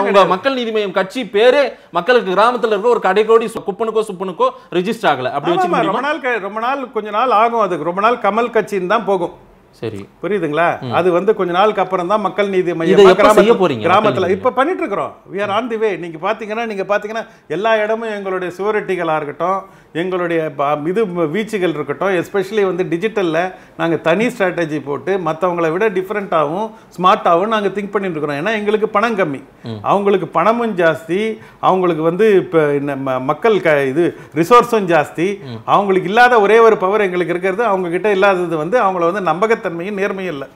அவங்க மக்கள் நீதி மையம் கட்சி பேரே மக்களுக்கு கிராமத்தில் இருக்க ஒரு கடைக்கோடி குப்பனுக்கோ சுப்பனுக்கோ ரிஜிஸ்டர் ஆகலை அப்படி வச்சு ரொம்ப நாள் ரொம்ப நாள் கொஞ்ச நாள் ஆகும் அதுக்கு ரொம்ப நாள் கமல் கட்சின்னு தான் தான் போகும் சரி புரியுதுங்களா அது வந்து கொஞ்ச நாளுக்கு அப்புறம் தான் மக்கள் நீதி மையம் கிராம போறீங்க கிராமத்தில் இப்போ பண்ணிட்டு இருக்கிறோம் we are on the way நீங்க பாத்தீங்கன்னா நீங்க பாத்தீங்கன்னா எல்லா இடமும் எங்களுடைய சுவரொட்டிகளாக இருக்கட்டும் எங்களுடைய இது வீச்சுகள் இருக்கட்டும் எஸ்பெஷலி வந்து டிஜிட்டலில் நாங்கள் தனி ஸ்ட்ராட்டஜி போட்டு மற்றவங்களை விட டிஃப்ரெண்ட்டாகவும் ஸ்மார்ட்டாகவும் நாங்கள் திங்க் பண்ணிட்டு இருக்கிறோம் ஏன்னா எங்களுக்கு பணம் கம்மி அவங்களுக்கு பணமும் ஜாஸ்தி அவங்களுக்கு வந்து இப்போ மக்கள் க இது ரிசோர்ஸும் ஜாஸ்தி அவங்களுக்கு இல்லாத ஒரே ஒரு பவர் எங்களுக்கு இருக்கிறது அவங்கக்கிட்ட இல்லாதது வந்து அவங்கள வந்து நம்பகத்தை நேர்மையும் நேர்மையும் இல்லை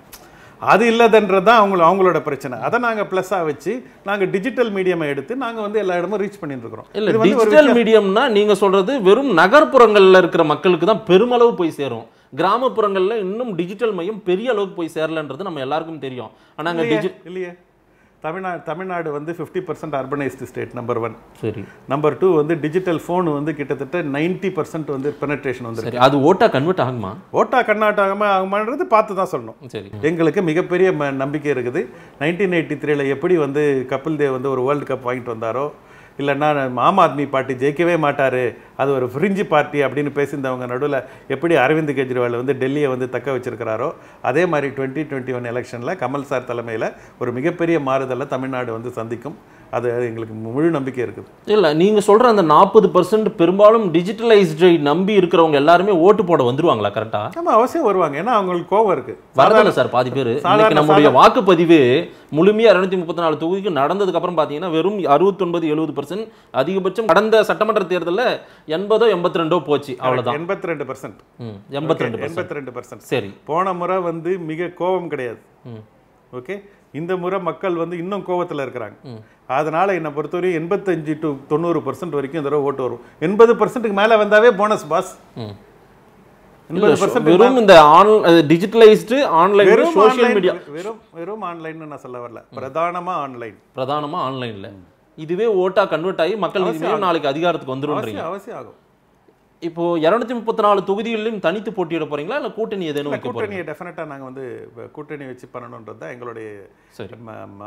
அது இல்லைதுன்றது தான் அவங்கள அவங்களோட பிரச்சனை அதை நாங்கள் ப்ளஸ்ஸாக வச்சு நாங்கள் டிஜிட்டல் மீடியமை எடுத்து நாங்கள் வந்து எல்லா இடமும் ரீச் பண்ணிட்டுருக்கிறோம் இல்லை டிஜிட்டல் மீடியம்னா நீங்கள் சொல்கிறது வெறும் நகர்ப்புறங்களில் இருக்கிற மக்களுக்கு தான் பெருமளவு போய் சேரும் கிராமப்புறங்களில் இன்னும் டிஜிட்டல் மையம் பெரிய அளவுக்கு போய் சேரலன்றது நம்ம எல்லாருக்கும் தெரியும் ஆனால் இல்லையே தமிழ்நாடு தமிழ்நாடு வந்து fifty percent urbanised state number one சரி நம்பர் டூ வந்து டிஜிட்டல் ஃபோன் வந்து கிட்டத்தட்ட நைன்ட்டி பர்சன்ட் வந்து பெனட்ரேஷன் வந்து அது ஓட்டா கன்வெர்ட் ஆகுமா ஓட்டா கன்வெர்ட் ஆகுமா ஆகுமான்றது பார்த்து தான் சொல்லணும் சரி எங்களுக்கு மிகப்பெரிய நம்பிக்கை இருக்குது நைன்டீன் எயிட்டி த்ரீல எப்படி வந்து கபில் தேவ் வந்து ஒரு வேர்ல்டு கப் வாங்கிட்டு வந்தாரோ இல்லைன்னா ஆம் ஆத்மி பார்ட்டி ஜெயிக்கவே மாட்டார் அது ஒரு ஃப்ரிஞ்சு பார்ட்டி அப்படின்னு பேசியிருந்தவங்க நடுவில் எப்படி அரவிந்த் கெஜ்ரிவால் வந்து டெல்லியை வந்து தக்க வச்சுருக்கிறாரோ அதே மாதிரி டுவெண்ட்டி டுவெண்ட்டி ஒன் எலெக்ஷனில் கமல் சார் தலைமையில் ஒரு மிகப்பெரிய மாறுதலை தமிழ்நாடு வந்து சந்திக்கும் அது எங்களுக்கு முழு நம்பிக்கை இருக்குது இல்லை நீங்கள் சொல்கிற அந்த நாற்பது பர்சன்ட் பெரும்பாலும் டிஜிட்டலைஸ்டை நம்பி இருக்கிறவங்க எல்லாருமே ஓட்டு போட வந்துருவாங்களா கரெக்டாக நம்ம அவசியம் வருவாங்க ஏன்னா அவங்களுக்கு கோவம் இருக்குது வரதில்ல சார் பாதி பேர் இன்னைக்கு நம்முடைய வாக்குப்பதிவு முழுமையாக இரநூத்தி முப்பத்தி நாலு தொகுதிக்கு நடந்ததுக்கு அப்புறம் பார்த்தீங்கன்னா வெறும் அறுபத்தொன்பது எழுபது பர்சன்ட் அதிகபட்சம் கடந்த சட்டமன்ற தேர்தலில் எண்பதோ எண்பத்தி ரெண்டோ போச்சு அவ்வளோதான் எண்பத்தி ரெண்டு பர்சன்ட் எண்பத்தி ரெண்டு எண்பத்தி ரெண்டு பர்சன்ட் சரி போன முறை வந்து மிக கோபம் கிடையாது ஓகே இந்த முறை மக்கள் வந்து இன்னும் கோபத்தில் இருக்கிறாங்க அதனால் என்னை பொறுத்தவரை எண்பத்தஞ்சு டு தொண்ணூறு பர்சன்ட் வரைக்கும் இந்த தடவை ஓட்டு வரும் எண்பது பர்சன்ட்டுக்கு மேலே வந்தாவே போனஸ் பாஸ் வெறும் இந்த டிஜிட்டலைஸ்டு ஆன்லைன் சோஷியல் மீடியா வெறும் வெறும் ஆன்லைன் நான் சொல்ல வரல பிரதானமா ஆன்லைன் பிரதானமா ஆன்லைன்ல இதுவே ஓட்டா கன்வெர்ட் ஆகி மக்கள் நாளைக்கு அதிகாரத்துக்கு வந்துடும் அவசியம் ஆகும் இப்போ இரநூத்தி முப்பத்தி நாலு தொகுதிகளிலும் தனித்து போட்டியிட போறீங்களா இல்லை கூட்டணி எதுவும் கூட்டணியை டெஃபினட்டா நாங்கள் வந்து கூட்டணி வச்சு பண்ணணுன்றது தான் எங்களுடைய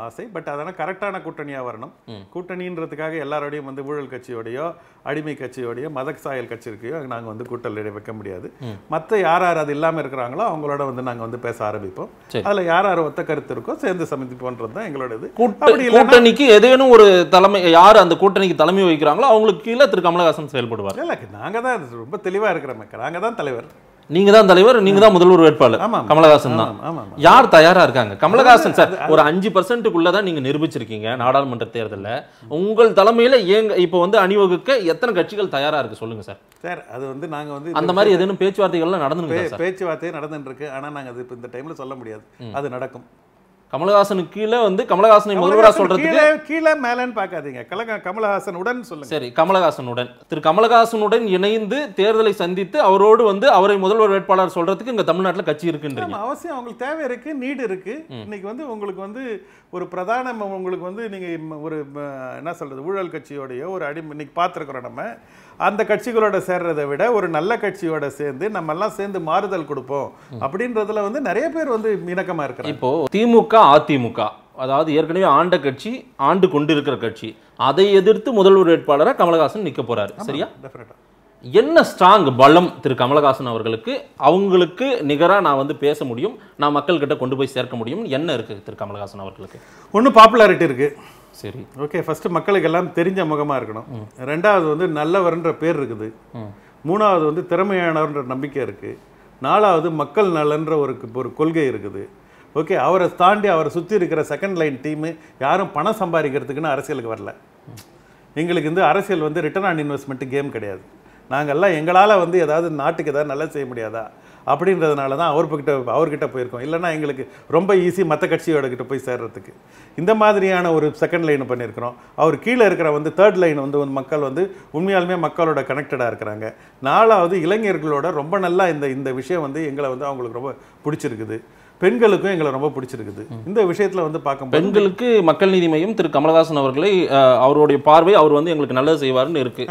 ஆசை பட் அதனால கரெக்டான கூட்டணியாக வரணும் கூட்டணின்றதுக்காக எல்லாரோடையும் வந்து ஊழல் கட்சியோடையோ அடிமை கட்சியோடையோ மத சாயல் இருக்கையோ நாங்கள் வந்து கூட்டல் வைக்க முடியாது மற்ற யார் யார் அது இல்லாம இருக்கிறாங்களோ அவங்களோட வந்து நாங்க வந்து பேச ஆரம்பிப்போம் அதுல யார் யார் ஒத்த கருத்து இருக்கோ சேர்ந்து சமதிப்போன்றது தான் எங்களோடது கூட்டணிக்கு ஏதேனும் ஒரு தலைமை யார் அந்த கூட்டணிக்கு தலைமை வைக்கிறாங்களோ அவங்களுக்கு கீழே திரு கமலஹாசன் செயல்படுவார் இல்லை நாங்க தான் அது ரொம்ப தெளிவாக இருக்கிற மக்கள் அங்கே தான் தலைவர் நீங்க தான் தலைவர் நீங்க தான் முதல்வர் வேட்பாளர் கமலஹாசன் தான் யார் தயாரா இருக்காங்க கமலஹாசன் சார் ஒரு அஞ்சு பர்சன்ட்டுக்குள்ள தான் நீங்க நிரூபிச்சிருக்கீங்க நாடாளுமன்ற தேர்தலில் உங்கள் தலைமையில ஏங்க இப்போ வந்து அணிவகுக்க எத்தனை கட்சிகள் தயாரா இருக்கு சொல்லுங்க சார் சார் அது வந்து நாங்க வந்து அந்த மாதிரி எதுவும் பேச்சுவார்த்தைகள்லாம் நடந்து பேச்சுவார்த்தையே நடந்துட்டு இருக்கு ஆனா நாங்க அது இப்போ இந்த டைம்ல சொல்ல முடியாது அது நடக்கும் கமலஹாசன் கீழே வந்து கமலஹாசனை முதல்வராக சொல்றதுக்கு கீழே மேலன்னு பார்க்காதீங்க கலக கமலஹாசனுடன் சொல்லுங்க சரி கமலஹாசனுடன் திரு கமலஹாசனுடன் இணைந்து தேர்தலை சந்தித்து அவரோடு வந்து அவரை முதல்வர் வேட்பாளர் சொல்றதுக்கு இங்க தமிழ்நாட்டில் கட்சி இருக்குன்றீங்க அவசியம் அவங்களுக்கு தேவை இருக்கு நீடு இருக்கு இன்னைக்கு வந்து உங்களுக்கு வந்து ஒரு பிரதான உங்களுக்கு வந்து நீங்க ஒரு என்ன சொல்றது ஊழல் கட்சியோடைய ஒரு அடி இன்னைக்கு பார்த்துருக்குறோம் நம்ம அந்த கட்சிகளோட சேர்றதை விட ஒரு நல்ல கட்சியோட சேர்ந்து நம்ம எல்லாம் சேர்ந்து மாறுதல் கொடுப்போம் அப்படின்றதுல வந்து நிறைய பேர் வந்து இணக்கமா இருக்கிறாங்க இப்போ திமுக அதிமுக அதாவது ஏற்கனவே ஆண்ட கட்சி ஆண்டு கொண்டிருக்கிற கட்சி அதை எதிர்த்து முதல்வர் வேட்பாளராக கமலஹாசன் நிற்க போறாரு சரியா என்ன ஸ்ட்ராங் பலம் திரு கமலஹாசன் அவர்களுக்கு அவங்களுக்கு நிகராக நான் வந்து பேச முடியும் நான் மக்கள்கிட்ட கொண்டு போய் சேர்க்க முடியும் என்ன இருக்குது திரு கமலஹாசன் அவர்களுக்கு ஒன்று பாப்புலாரிட்டி இருக்குது சரி ஓகே ஃபஸ்ட்டு மக்களுக்கு எல்லாம் தெரிஞ்ச முகமாக இருக்கணும் ரெண்டாவது வந்து நல்லவர்ன்ற பேர் இருக்குது மூணாவது வந்து திறமையானவர்ன்ற நம்பிக்கை இருக்குது நாலாவது மக்கள் நலன்ற ஒரு ஒரு கொள்கை இருக்குது ஓகே அவரை தாண்டி அவரை சுற்றி இருக்கிற செகண்ட் லைன் டீமு யாரும் பணம் சம்பாதிக்கிறதுக்குன்னு அரசியலுக்கு வரல எங்களுக்கு வந்து அரசியல் வந்து ரிட்டர்ன் ஆன் இன்வெஸ்ட்மெண்ட்டு கேம் கிடையாது நாங்கள்லாம் எங்களால் வந்து ஏதாவது நாட்டுக்கு ஏதாவது நல்லா செய்ய முடியாதா அப்படின்றதுனால தான் அவர்கிட்ட அவர்கிட்ட போயிருக்கோம் இல்லைனா எங்களுக்கு ரொம்ப ஈஸி மற்ற கட்சியோட கிட்ட போய் சேர்றதுக்கு இந்த மாதிரியான ஒரு செகண்ட் லைன் பண்ணியிருக்கிறோம் அவர் கீழே இருக்கிற வந்து தேர்ட் லைன் வந்து மக்கள் வந்து உண்மையாலுமே மக்களோட கனெக்டடாக இருக்கிறாங்க நாலாவது இளைஞர்களோட ரொம்ப நல்லா இந்த இந்த விஷயம் வந்து எங்களை வந்து அவங்களுக்கு ரொம்ப பிடிச்சிருக்குது பெண்களுக்கும் எங்களை ரொம்ப பிடிச்சிருக்குது இந்த விஷயத்தில் வந்து பார்க்க பெண்களுக்கு மக்கள் நீதி மையம் திரு கமலஹாசன் அவர்களை அவருடைய பார்வை அவர் வந்து எங்களுக்கு நல்லது செய்வார்னு இருக்கு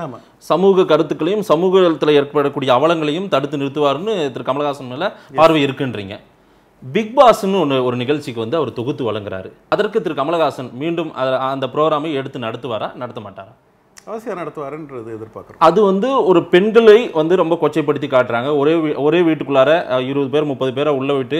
சமூக கருத்துக்களையும் சமூகத்தில் ஏற்படக்கூடிய அவலங்களையும் தடுத்து நிறுத்துவார்னு திரு கமலஹாசன் மேல பார்வை இருக்குன்றீங்க பிக் பாஸ்ன்னு ஒன்று ஒரு நிகழ்ச்சிக்கு வந்து அவர் தொகுத்து வழங்குறாரு அதற்கு திரு கமலஹாசன் மீண்டும் அந்த ப்ரோக்ராமை எடுத்து நடத்துவாரா நடத்த மாட்டாரா அவசியம் நடத்துவாருன்றது எதிர்பார்க்குறோம் அது வந்து ஒரு பெண்களை வந்து ரொம்ப கொச்சைப்படுத்தி காட்டுறாங்க ஒரே ஒரே வீட்டுக்குள்ளார இருபது பேர் முப்பது பேரை உள்ள விட்டு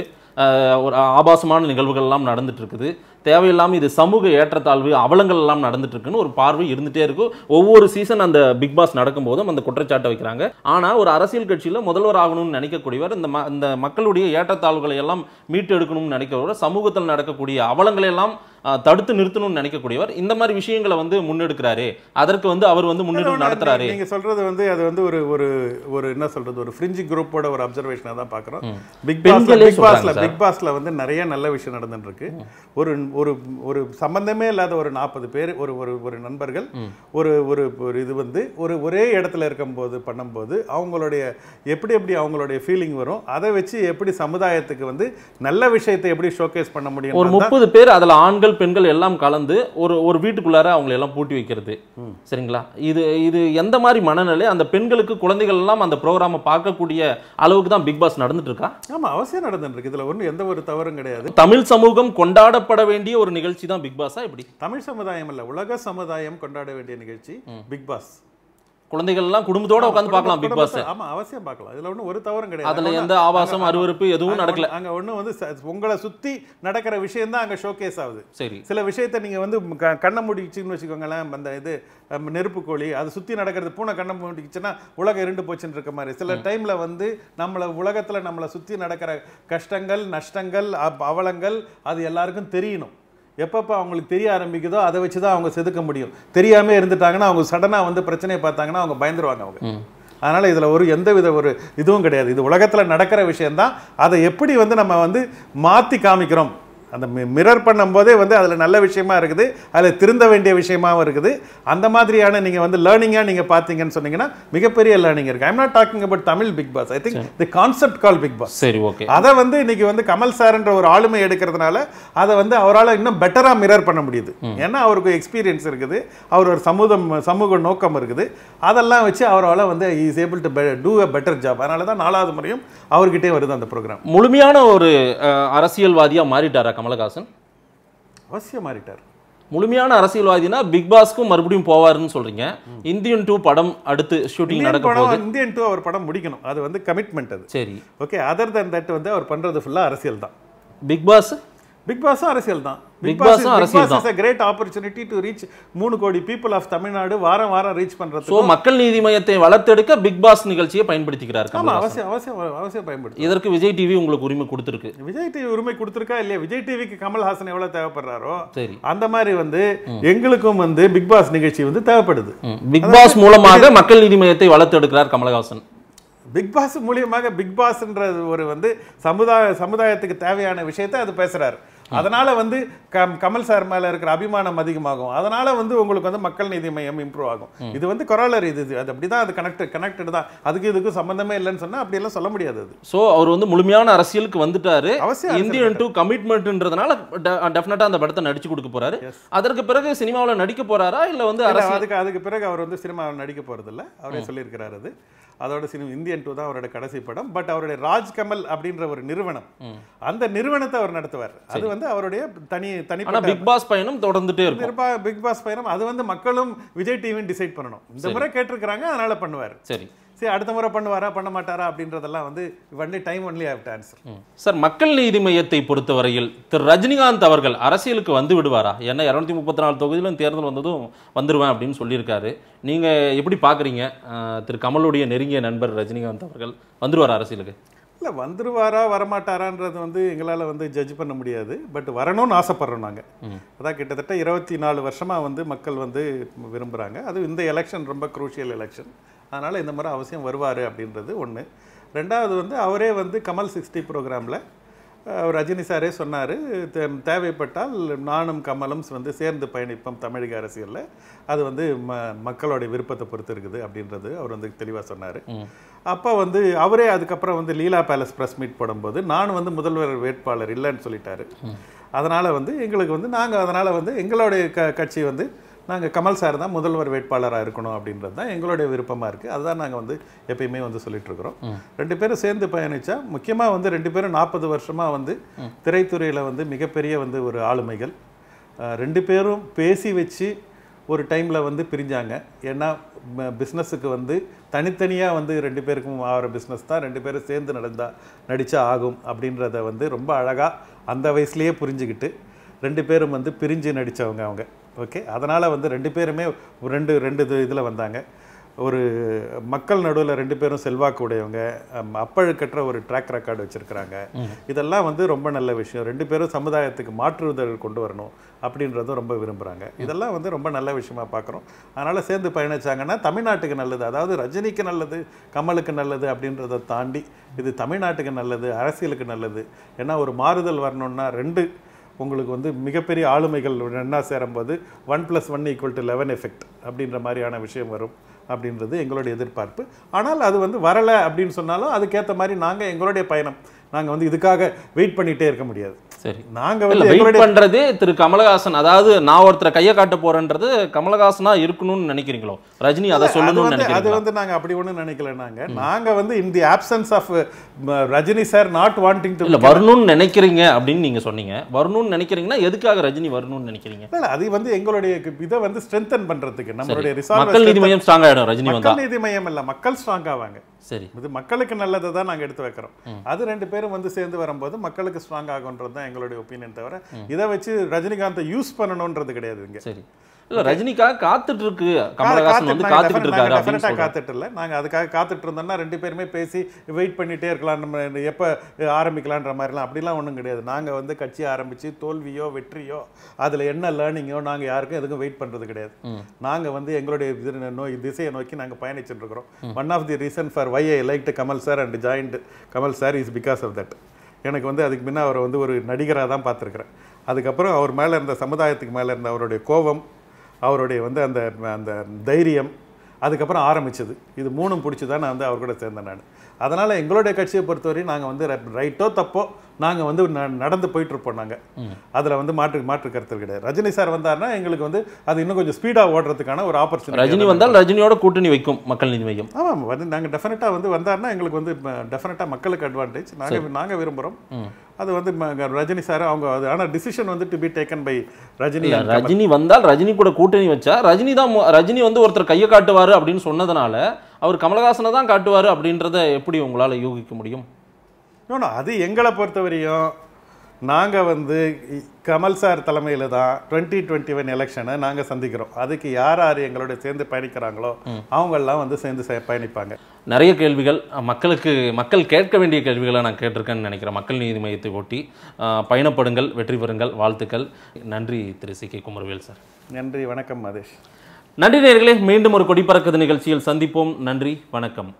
ஒரு ஆபாசமான நிகழ்வுகள்லாம் நடந்துட்டு இருக்குது தேவையில்லாமல் இது சமூக ஏற்றத்தாழ்வு அவலங்கள் எல்லாம் நடந்துட்டு இருக்குன்னு ஒரு பார்வை இருந்துகிட்டே இருக்கும் ஒவ்வொரு சீசன் அந்த பிக் பாஸ் நடக்கும்போதும் அந்த குற்றச்சாட்டை வைக்கிறாங்க ஆனால் ஒரு அரசியல் கட்சியில் முதல்வர் ஆகணும்னு நினைக்கக்கூடியவர் இந்த ம இந்த மக்களுடைய ஏற்றத்தாழ்வுகளை எல்லாம் மீட்டு எடுக்கணும்னு நினைக்கிறவர் சமூகத்தில் நடக்கக்கூடிய அவலங்களை எல்லாம் தடுத்து நிறுத்தணும்னு நினைக்கக்கூடியவர் இந்த மாதிரி விஷயங்களை வந்து முன்னெடுக்கிறாரு அதற்கு வந்து அவர் வந்து முன்னெடுப்பு நடத்துறாரு நீங்க சொல்றது வந்து அது வந்து ஒரு ஒரு ஒரு என்ன சொல்றது ஒரு ஃப்ரிஞ்சு குரூப்போட ஒரு அப்சர்வேஷனை தான் பார்க்குறோம் பிக் பாஸ்ல பிக் பாஸ்ல பிக் பாஸில் வந்து நிறைய நல்ல விஷயம் நடந்துட்டுருக்கு ஒரு ஒரு ஒரு சம்பந்தமே இல்லாத ஒரு நாற்பது பேர் ஒரு ஒரு ஒரு நண்பர்கள் ஒரு ஒரு ஒரு இது வந்து ஒரு ஒரே இடத்துல இருக்கும்போது பண்ணும்போது அவங்களுடைய எப்படி எப்படி அவங்களுடைய ஃபீலிங் வரும் அதை வச்சு எப்படி சமுதாயத்துக்கு வந்து நல்ல விஷயத்தை எப்படி ஷோகேஸ் பண்ண முடியும் ஒரு முப்பது பேர் அதில் ஆண்கள் பெண்கள் எல்லாம் கலந்து ஒரு ஒரு வீட்டுக்குள்ளார அவங்களை எல்லாம் பூட்டி வைக்கிறது சரிங்களா இது இது எந்த மாதிரி மனநிலை அந்த பெண்களுக்கு குழந்தைகள் எல்லாம் அந்த ப்ரோக்ராமை பார்க்கக்கூடிய அளவுக்கு தான் பிக் பாஸ் நடந்துட்டு இருக்கா ஆமாம் அவசியம் நடந்துட்டு இருக்கு இதில் எந்த ஒரு தவறும் கிடையாது தமிழ் சமூகம் கொண்டாடப்பட வேண்டிய ஒரு நிகழ்ச்சி தான் பிக் பாஸா இப்படி தமிழ் சமுதாயம் இல்ல உலக சமுதாயம் கொண்டாட வேண்டிய நிகழ்ச்சி பிக் பாஸ் குழந்தைகள்லாம் குடும்பத்தோட உட்காந்து பார்க்கலாம் பிக் பாஸ் ஆமா அவசியம் பார்க்கலாம் இதுல ஒன்றும் ஒரு தவறும் கிடையாது அதுல எந்த ஆபாசம் அருவறுப்பு எதுவும் நடக்கல அங்க ஒன்றும் வந்து உங்களை சுத்தி நடக்கிற விஷயம் தான் அங்க ஷோகேஸ் ஆகுது சரி சில விஷயத்தை நீங்க வந்து கண்ணை மூடிச்சுன்னு வச்சுக்கோங்களேன் அந்த இது நெருப்பு கோழி அது சுத்தி நடக்கிறது பூனை கண்ணை மூடிச்சுன்னா உலகம் இரண்டு போச்சுன்னு இருக்க மாதிரி சில டைம்ல வந்து நம்மளை உலகத்துல நம்மளை சுத்தி நடக்கிற கஷ்டங்கள் நஷ்டங்கள் அவலங்கள் அது எல்லாருக்கும் தெரியணும் எப்பப்போ அவங்களுக்கு தெரிய ஆரம்பிக்குதோ அதை வச்சு தான் அவங்க செதுக்க முடியும் தெரியாமல் இருந்துட்டாங்கன்னா அவங்க சடனாக வந்து பிரச்சனையை பார்த்தாங்கன்னா அவங்க பயந்துருவாங்க அவங்க அதனால் இதில் ஒரு எந்த வித ஒரு இதுவும் கிடையாது இது உலகத்தில் நடக்கிற விஷயந்தான் அதை எப்படி வந்து நம்ம வந்து மாற்றி காமிக்கிறோம் அந்த மிரர் பண்ணும்போதே வந்து அதில் நல்ல விஷயமா இருக்குது அதில் திருந்த வேண்டிய விஷயமாகவும் இருக்குது அந்த மாதிரியான நீங்கள் வந்து லேர்னிங்காக நீங்கள் பார்த்தீங்கன்னு சொன்னீங்கன்னா மிகப்பெரிய லேர்னிங் இருக்குது I'm not talking about Tamil Bigg Boss I think the concept call Bigg Boss சரி ஓகே அதை வந்து இன்னைக்கு வந்து கமல் சார்ன்ற ஒரு ஆளுமை எடுக்கிறதுனால அதை வந்து அவரால் இன்னும் பெட்டராக மிரர் பண்ண முடியுது ஏன்னா அவருக்கு எக்ஸ்பீரியன்ஸ் இருக்குது அவர் ஒரு சமூகம் சமூக நோக்கம் இருக்குது அதெல்லாம் வச்சு அவரால் வந்து is able to do a better job அதனால தான் நாலாவது முறையும் அவர்கிட்டே வருது அந்த ப்ரோக்ராம் முழுமையான ஒரு அரசியல்வாதியாக மாறிட்டாரா கமலஹாசன் அவசியம் மாறிட்டார் முழுமையான அரசியல்வாதினா பிக் பாஸ்க்கும் மறுபடியும் போவார்னு சொல்றீங்க இந்தியன் டூ படம் அடுத்து ஷூட்டிங் நடக்க போகுது இந்தியன் டூ அவர் படம் முடிக்கணும் அது வந்து கமிட்மெண்ட் அது சரி ஓகே அதர் தன் தட் வந்து அவர் பண்றது ஃபுல்லா அரசியல் தான் பிக் பாஸ் பிக் பாஸும் அரசியல் தான் பிக் பாஸ் அரசியல் தான் கிரேட் ஆப்பர்ச்சுனிட்டி டு ரீச் மூணு கோடி பீப்புள் ஆஃப் தமிழ்நாடு வாரம் வாரம் ரீச் பண்றது ஸோ மக்கள் நீதி மையத்தை வளர்த்தெடுக்க பிக் பாஸ் நிகழ்ச்சியை பயன்படுத்திக்கிறார் ஆமாம் அவசியம் அவசியம் அவசியம் பயன்படுத்தி இதற்கு விஜய் டிவி உங்களுக்கு உரிமை கொடுத்துருக்கு விஜய் டிவி உரிமை கொடுத்துருக்கா இல்லையா விஜய் டிவிக்கு கமல்ஹாசன் எவ்வளவு தேவைப்படுறாரோ சரி அந்த மாதிரி வந்து எங்களுக்கும் வந்து பிக் பாஸ் நிகழ்ச்சி வந்து தேவைப்படுது பிக் பாஸ் மூலமாக மக்கள் நீதி மையத்தை வளர்த்தெடுக்கிறார் கமல்ஹாசன் பிக் பாஸ் மூலியமாக பிக் பாஸ்ன்றது ஒரு வந்து சமுதாய சமுதாயத்துக்கு தேவையான விஷயத்தை அது பேசுகிறார் அதனால் வந்து கம் கமல் சார் மேலே இருக்கிற அபிமானம் அதிகமாகும் அதனால் வந்து உங்களுக்கு வந்து மக்கள் நீதி மையம் இம்ப்ரூவ் ஆகும் இது வந்து கொரோலர் இது அது அப்படி தான் அது கனெக்ட் கனெக்டட் தான் அதுக்கு இதுக்கு சம்மந்தமே இல்லைன்னு சொன்னால் அப்படியெல்லாம் சொல்ல முடியாது அது ஸோ அவர் வந்து முழுமையான அரசியலுக்கு வந்துட்டாரு அவசியம் இந்தியன் டு கமிட்மெண்ட்ன்றதுனால டெஃபினட்டாக அந்த படத்தை நடிச்சு கொடுக்க போறாரு அதற்கு பிறகு சினிமாவில் நடிக்க போறாரா இல்லை வந்து அதுக்கு அதுக்கு பிறகு அவர் வந்து சினிமாவில் நடிக்க போகிறதில்ல அவரே சொல்லியிருக்கிறார் அது அதோட சினிமா இந்தியன் டூ தான் அவரோட கடைசி படம் பட் அவருடைய ராஜ் கமல் அப்படின்ற ஒரு நிறுவனம் அந்த நிறுவனத்தை அவர் நடத்துவார் அது வந்து அவருடைய தனி தனிப்பட்ட பிக் பாஸ் பயணம் தொடர்ந்துட்டே இருக்கும் பிக் பாஸ் பயணம் அது வந்து மக்களும் விஜய் டிவியும் டிசைட் பண்ணணும் இந்த முறை கேட்டிருக்கிறாங்க அதனால பண்ணுவார் சரி சரி அடுத்த முறை பண்ணுவாரா பண்ண மாட்டாரா அப்படின்றதெல்லாம் வந்து only time only have answer sir Makkal Needhi மையத்தை பொறுத்தவரையில் திரு ரஜினிகாந்த் அவர்கள் அரசியலுக்கு வந்து விடுவாரா ஏன்னா இரநூத்தி முப்பத்தி நாலு தொகுதியிலும் தேர்தல் வந்ததும் வந்துடுவேன் அப்படின்னு சொல்லியிருக்காரு நீங்கள் எப்படி பார்க்குறீங்க திரு கமலுடைய நெருங்கிய நண்பர் ரஜினிகாந்த் அவர்கள் வந்துடுவார் அரசியலுக்கு இல்லை வந்துருவாரா வரமாட்டாரான்றது வந்து எங்களால் வந்து ஜட்ஜ் பண்ண முடியாது பட் வரணும்னு ஆசைப்பட்றோம் நாங்கள் அதான் கிட்டத்தட்ட இருபத்தி நாலு வருஷமாக வந்து மக்கள் வந்து விரும்புகிறாங்க அது இந்த எலெக்ஷன் ரொம்ப குரூஷியல் எலெக்ஷன் அதனால் இந்த மாதிரி அவசியம் வருவார் அப்படின்றது ஒன்று ரெண்டாவது வந்து அவரே வந்து கமல் சிக்ஸ்டி ப்ரோக்ராமில் ரஜினி சாரே சொன்னார் தேவைப்பட்டால் நானும் கமலும் வந்து சேர்ந்து பயணிப்போம் தமிழக அரசியலில் அது வந்து ம மக்களுடைய விருப்பத்தை பொறுத்து இருக்குது அப்படின்றது அவர் வந்து தெளிவாக சொன்னார் அப்போ வந்து அவரே அதுக்கப்புறம் வந்து லீலா பேலஸ் ப்ரெஸ் மீட் போடும்போது நானும் வந்து முதல்வர் வேட்பாளர் இல்லைன்னு சொல்லிட்டாரு அதனால் வந்து எங்களுக்கு வந்து நாங்கள் அதனால் வந்து எங்களுடைய க கட்சி வந்து நாங்கள் கமல் சார் தான் முதல்வர் வேட்பாளராக இருக்கணும் அப்படின்றது தான் எங்களுடைய விருப்பமாக இருக்குது அதுதான் நாங்கள் வந்து எப்பயுமே வந்து சொல்லிகிட்ருக்குறோம் ரெண்டு பேரும் சேர்ந்து பயணித்தா முக்கியமாக வந்து ரெண்டு பேரும் நாற்பது வருஷமாக வந்து திரைத்துறையில் வந்து மிகப்பெரிய வந்து ஒரு ஆளுமைகள் ரெண்டு பேரும் பேசி வச்சு ஒரு டைமில் வந்து பிரிஞ்சாங்க ஏன்னா பிஸ்னஸுக்கு வந்து தனித்தனியாக வந்து ரெண்டு பேருக்கும் ஆகிற பிஸ்னஸ் தான் ரெண்டு பேரும் சேர்ந்து நடந்தால் நடித்தா ஆகும் அப்படின்றத வந்து ரொம்ப அழகாக அந்த வயசுலேயே புரிஞ்சுக்கிட்டு ரெண்டு பேரும் வந்து பிரிஞ்சு நடித்தவங்க அவங்க ஓகே அதனால் வந்து ரெண்டு பேருமே ரெண்டு ரெண்டு இது இதில் வந்தாங்க ஒரு மக்கள் நடுவில் ரெண்டு பேரும் செல்வாக்கு உடையவங்க அப்பழுக்கற்ற ஒரு ட்ராக் ரெக்கார்டு வச்சுருக்கிறாங்க இதெல்லாம் வந்து ரொம்ப நல்ல விஷயம் ரெண்டு பேரும் சமுதாயத்துக்கு மாற்றுதல் கொண்டு வரணும் அப்படின்றதும் ரொம்ப விரும்புகிறாங்க இதெல்லாம் வந்து ரொம்ப நல்ல விஷயமா பார்க்குறோம் அதனால் சேர்ந்து பயணித்தாங்கன்னா தமிழ்நாட்டுக்கு நல்லது அதாவது ரஜினிக்கு நல்லது கமலுக்கு நல்லது அப்படின்றத தாண்டி இது தமிழ்நாட்டுக்கு நல்லது அரசியலுக்கு நல்லது ஏன்னா ஒரு மாறுதல் வரணும்னா ரெண்டு உங்களுக்கு வந்து மிகப்பெரிய ஆளுமைகள் ஒன்றா சேரும்போது one plus one equal to eleven effect அப்படின்ற மாதிரியான விஷயம் வரும் அப்படின்றது எங்களுடைய எதிர்பார்ப்பு ஆனால் அது வந்து வரலை அப்படின்னு சொன்னாலும் அதுக்கேற்ற மாதிரி நாங்கள் எங்களுடைய பயணம் நாங்கள் வந்து இதுக்காக வெயிட் பண்ணிகிட்டே இருக்க முடியாது சரி நாங்க வந்து வெயிட் திரு கமலஹாசன் அதாவது நான் ஒருத்தரை கையை காட்ட போறேன்றது கமலஹாசனா இருக்கணும்னு நினைக்கிறீங்களோ ரஜினி அதை சொல்லணும்னு நினைக்கிறேன் அது வந்து நாங்க அப்படி ஒண்ணு நினைக்கல நாங்க நாங்கள் வந்து in the absence of Rajini sir not wanting to இல்லை வரணும்னு நினைக்கிறீங்க அப்படின்னு நீங்க சொன்னீங்க வரணும்னு நினைக்கிறீங்கன்னா எதுக்காக ரஜினி வரணும்னு நினைக்கிறீங்க அது வந்து எங்களுடைய இதை வந்து ஸ்ட்ரென்தன் பண்றதுக்கு நம்மளுடைய ரிசார்வ் மக்கள் நீதி மையம் ஸ்ட்ராங் ஆகிடும் ரஜினி மக்கள் நீதி மையம் இல்லை மக்கள் ஸ்ட்ராங் ஆவாங்க சரி இது மக்களுக்கு நல்லதை தான் நாங்கள் எடுத்து வைக்கிறோம் அது ரெண்டு பேரும் வந்து சேர்ந்து வரும்போது மக்களுக்கு ஸ்ட்ராங் ஆகுன்றது தான் எங்களுடைய ஒப்பீனியன் தவிர இதை வச்சு ரஜினிகாந்தை யூஸ் பண்ணணுன்றது கிடையாது இங்கே சரி இல்ல ரஜினிக்காக காத்துட்டு இருக்கு கமலஹாசன் வந்து காத்துட்டு இருக்காரு அப்படின்னு காத்துட்டு இல்ல நாங்க அதுக்காக காத்துட்டு இருந்தோம்னா ரெண்டு பேருமே பேசி வெயிட் பண்ணிட்டே இருக்கலாம் எப்போ ஆரம்பிக்கலாம்ன்ற ஆரம்பிக்கலான்ற மாதிரிலாம் அப்படிலாம் ஒன்றும் கிடையாது நாங்க வந்து கட்சி ஆரம்பிச்சு தோல்வியோ வெற்றியோ அதுல என்ன லேர்னிங்கோ நாங்க யாருக்கும் எதுக்கும் வெயிட் பண்றது கிடையாது நாங்க வந்து எங்களுடைய நோய் திசையை நோக்கி நாங்க பயணிச்சுட்டு இருக்கிறோம் one of the reason for why I like Kamal sir and joined Kamal sir is because of that எனக்கு வந்து அதுக்கு முன்னே அவரை வந்து ஒரு நடிகராக தான் பார்த்துருக்குறேன் அதுக்கப்புறம் அவர் மேலே இருந்த சமுதாயத்துக்கு மேலே இருந்த அவருடைய கோபம் அவருடைய வந்து அந்த அந்த தைரியம் அதுக்கப்புறம் ஆரம்பித்தது இது மூணும் பிடிச்சி தான் நான் வந்து அவர் கூட சேர்ந்தேன் நான் அதனால் எங்களுடைய கட்சியை பொறுத்தவரை நாங்கள் வந்து ரைட்டோ தப்போ நாங்கள் வந்து நடந்து போயிட்டுருப்போம் நாங்கள் அதில் வந்து மாற்று மாற்று கருத்து கிடையாது ரஜினி சார் வந்தார்னா எங்களுக்கு வந்து அது இன்னும் கொஞ்சம் ஸ்பீடாக ஓடுறதுக்கான ஒரு ஆப்பர்ச்சுனிட்டி ரஜினி வந்தால் ரஜினியோட கூட்டணி வைக்கும் மக்கள் நீதி மையம் ஆமாம் வந்து நாங்கள் டெஃபினட்டாக வந்து வந்தார்னா எங்களுக்கு வந்து டெஃபினட்டாக மக்களுக்கு அட்வான்டேஜ் நாங்கள் நாங்கள் விரும்புகிறோம் அது வந்து ரஜினி சார் அவங்க அது ஆனால் டிசிஷன் வந்து to be taken by Rajini Rajini வந்தால் ரஜினி கூட கூட்டணி வச்சா ரஜினி தான் ரஜினி வந்து ஒருத்தர் கையை காட்டுவார் அப்படின்னு சொன்னதுனால அவர் கமலஹாசனை தான் காட்டுவார் அப்படின்றத எப்படி உங்களால் யூகிக்க முடியும் இன்னொன்று அது எங்களை பொறுத்தவரையும் நாங்கள் வந்து கமல் சார் தலைமையில் தான் டுவெண்ட்டி டுவெண்ட்டி ஒன் எலெக்ஷனை நாங்கள் சந்திக்கிறோம் அதுக்கு யார் யார் எங்களோட சேர்ந்து பயணிக்கிறாங்களோ அவங்களெலாம் வந்து சேர்ந்து பயணிப்பாங்க நிறைய கேள்விகள் மக்களுக்கு மக்கள் கேட்க வேண்டிய கேள்விகளை நான் கேட்டிருக்கேன்னு நினைக்கிறேன் மக்கள் நீதி மையத்தை ஒட்டி பயணப்படுங்கள் வெற்றி பெறுங்கள் வாழ்த்துக்கள் நன்றி திரு சி கே குமரவேல் சார் நன்றி வணக்கம் மதேஷ் நன்றி நேர்களே மீண்டும் ஒரு கொடி பறக்குது நிகழ்ச்சியில் சந்திப்போம் நன்றி வணக்கம்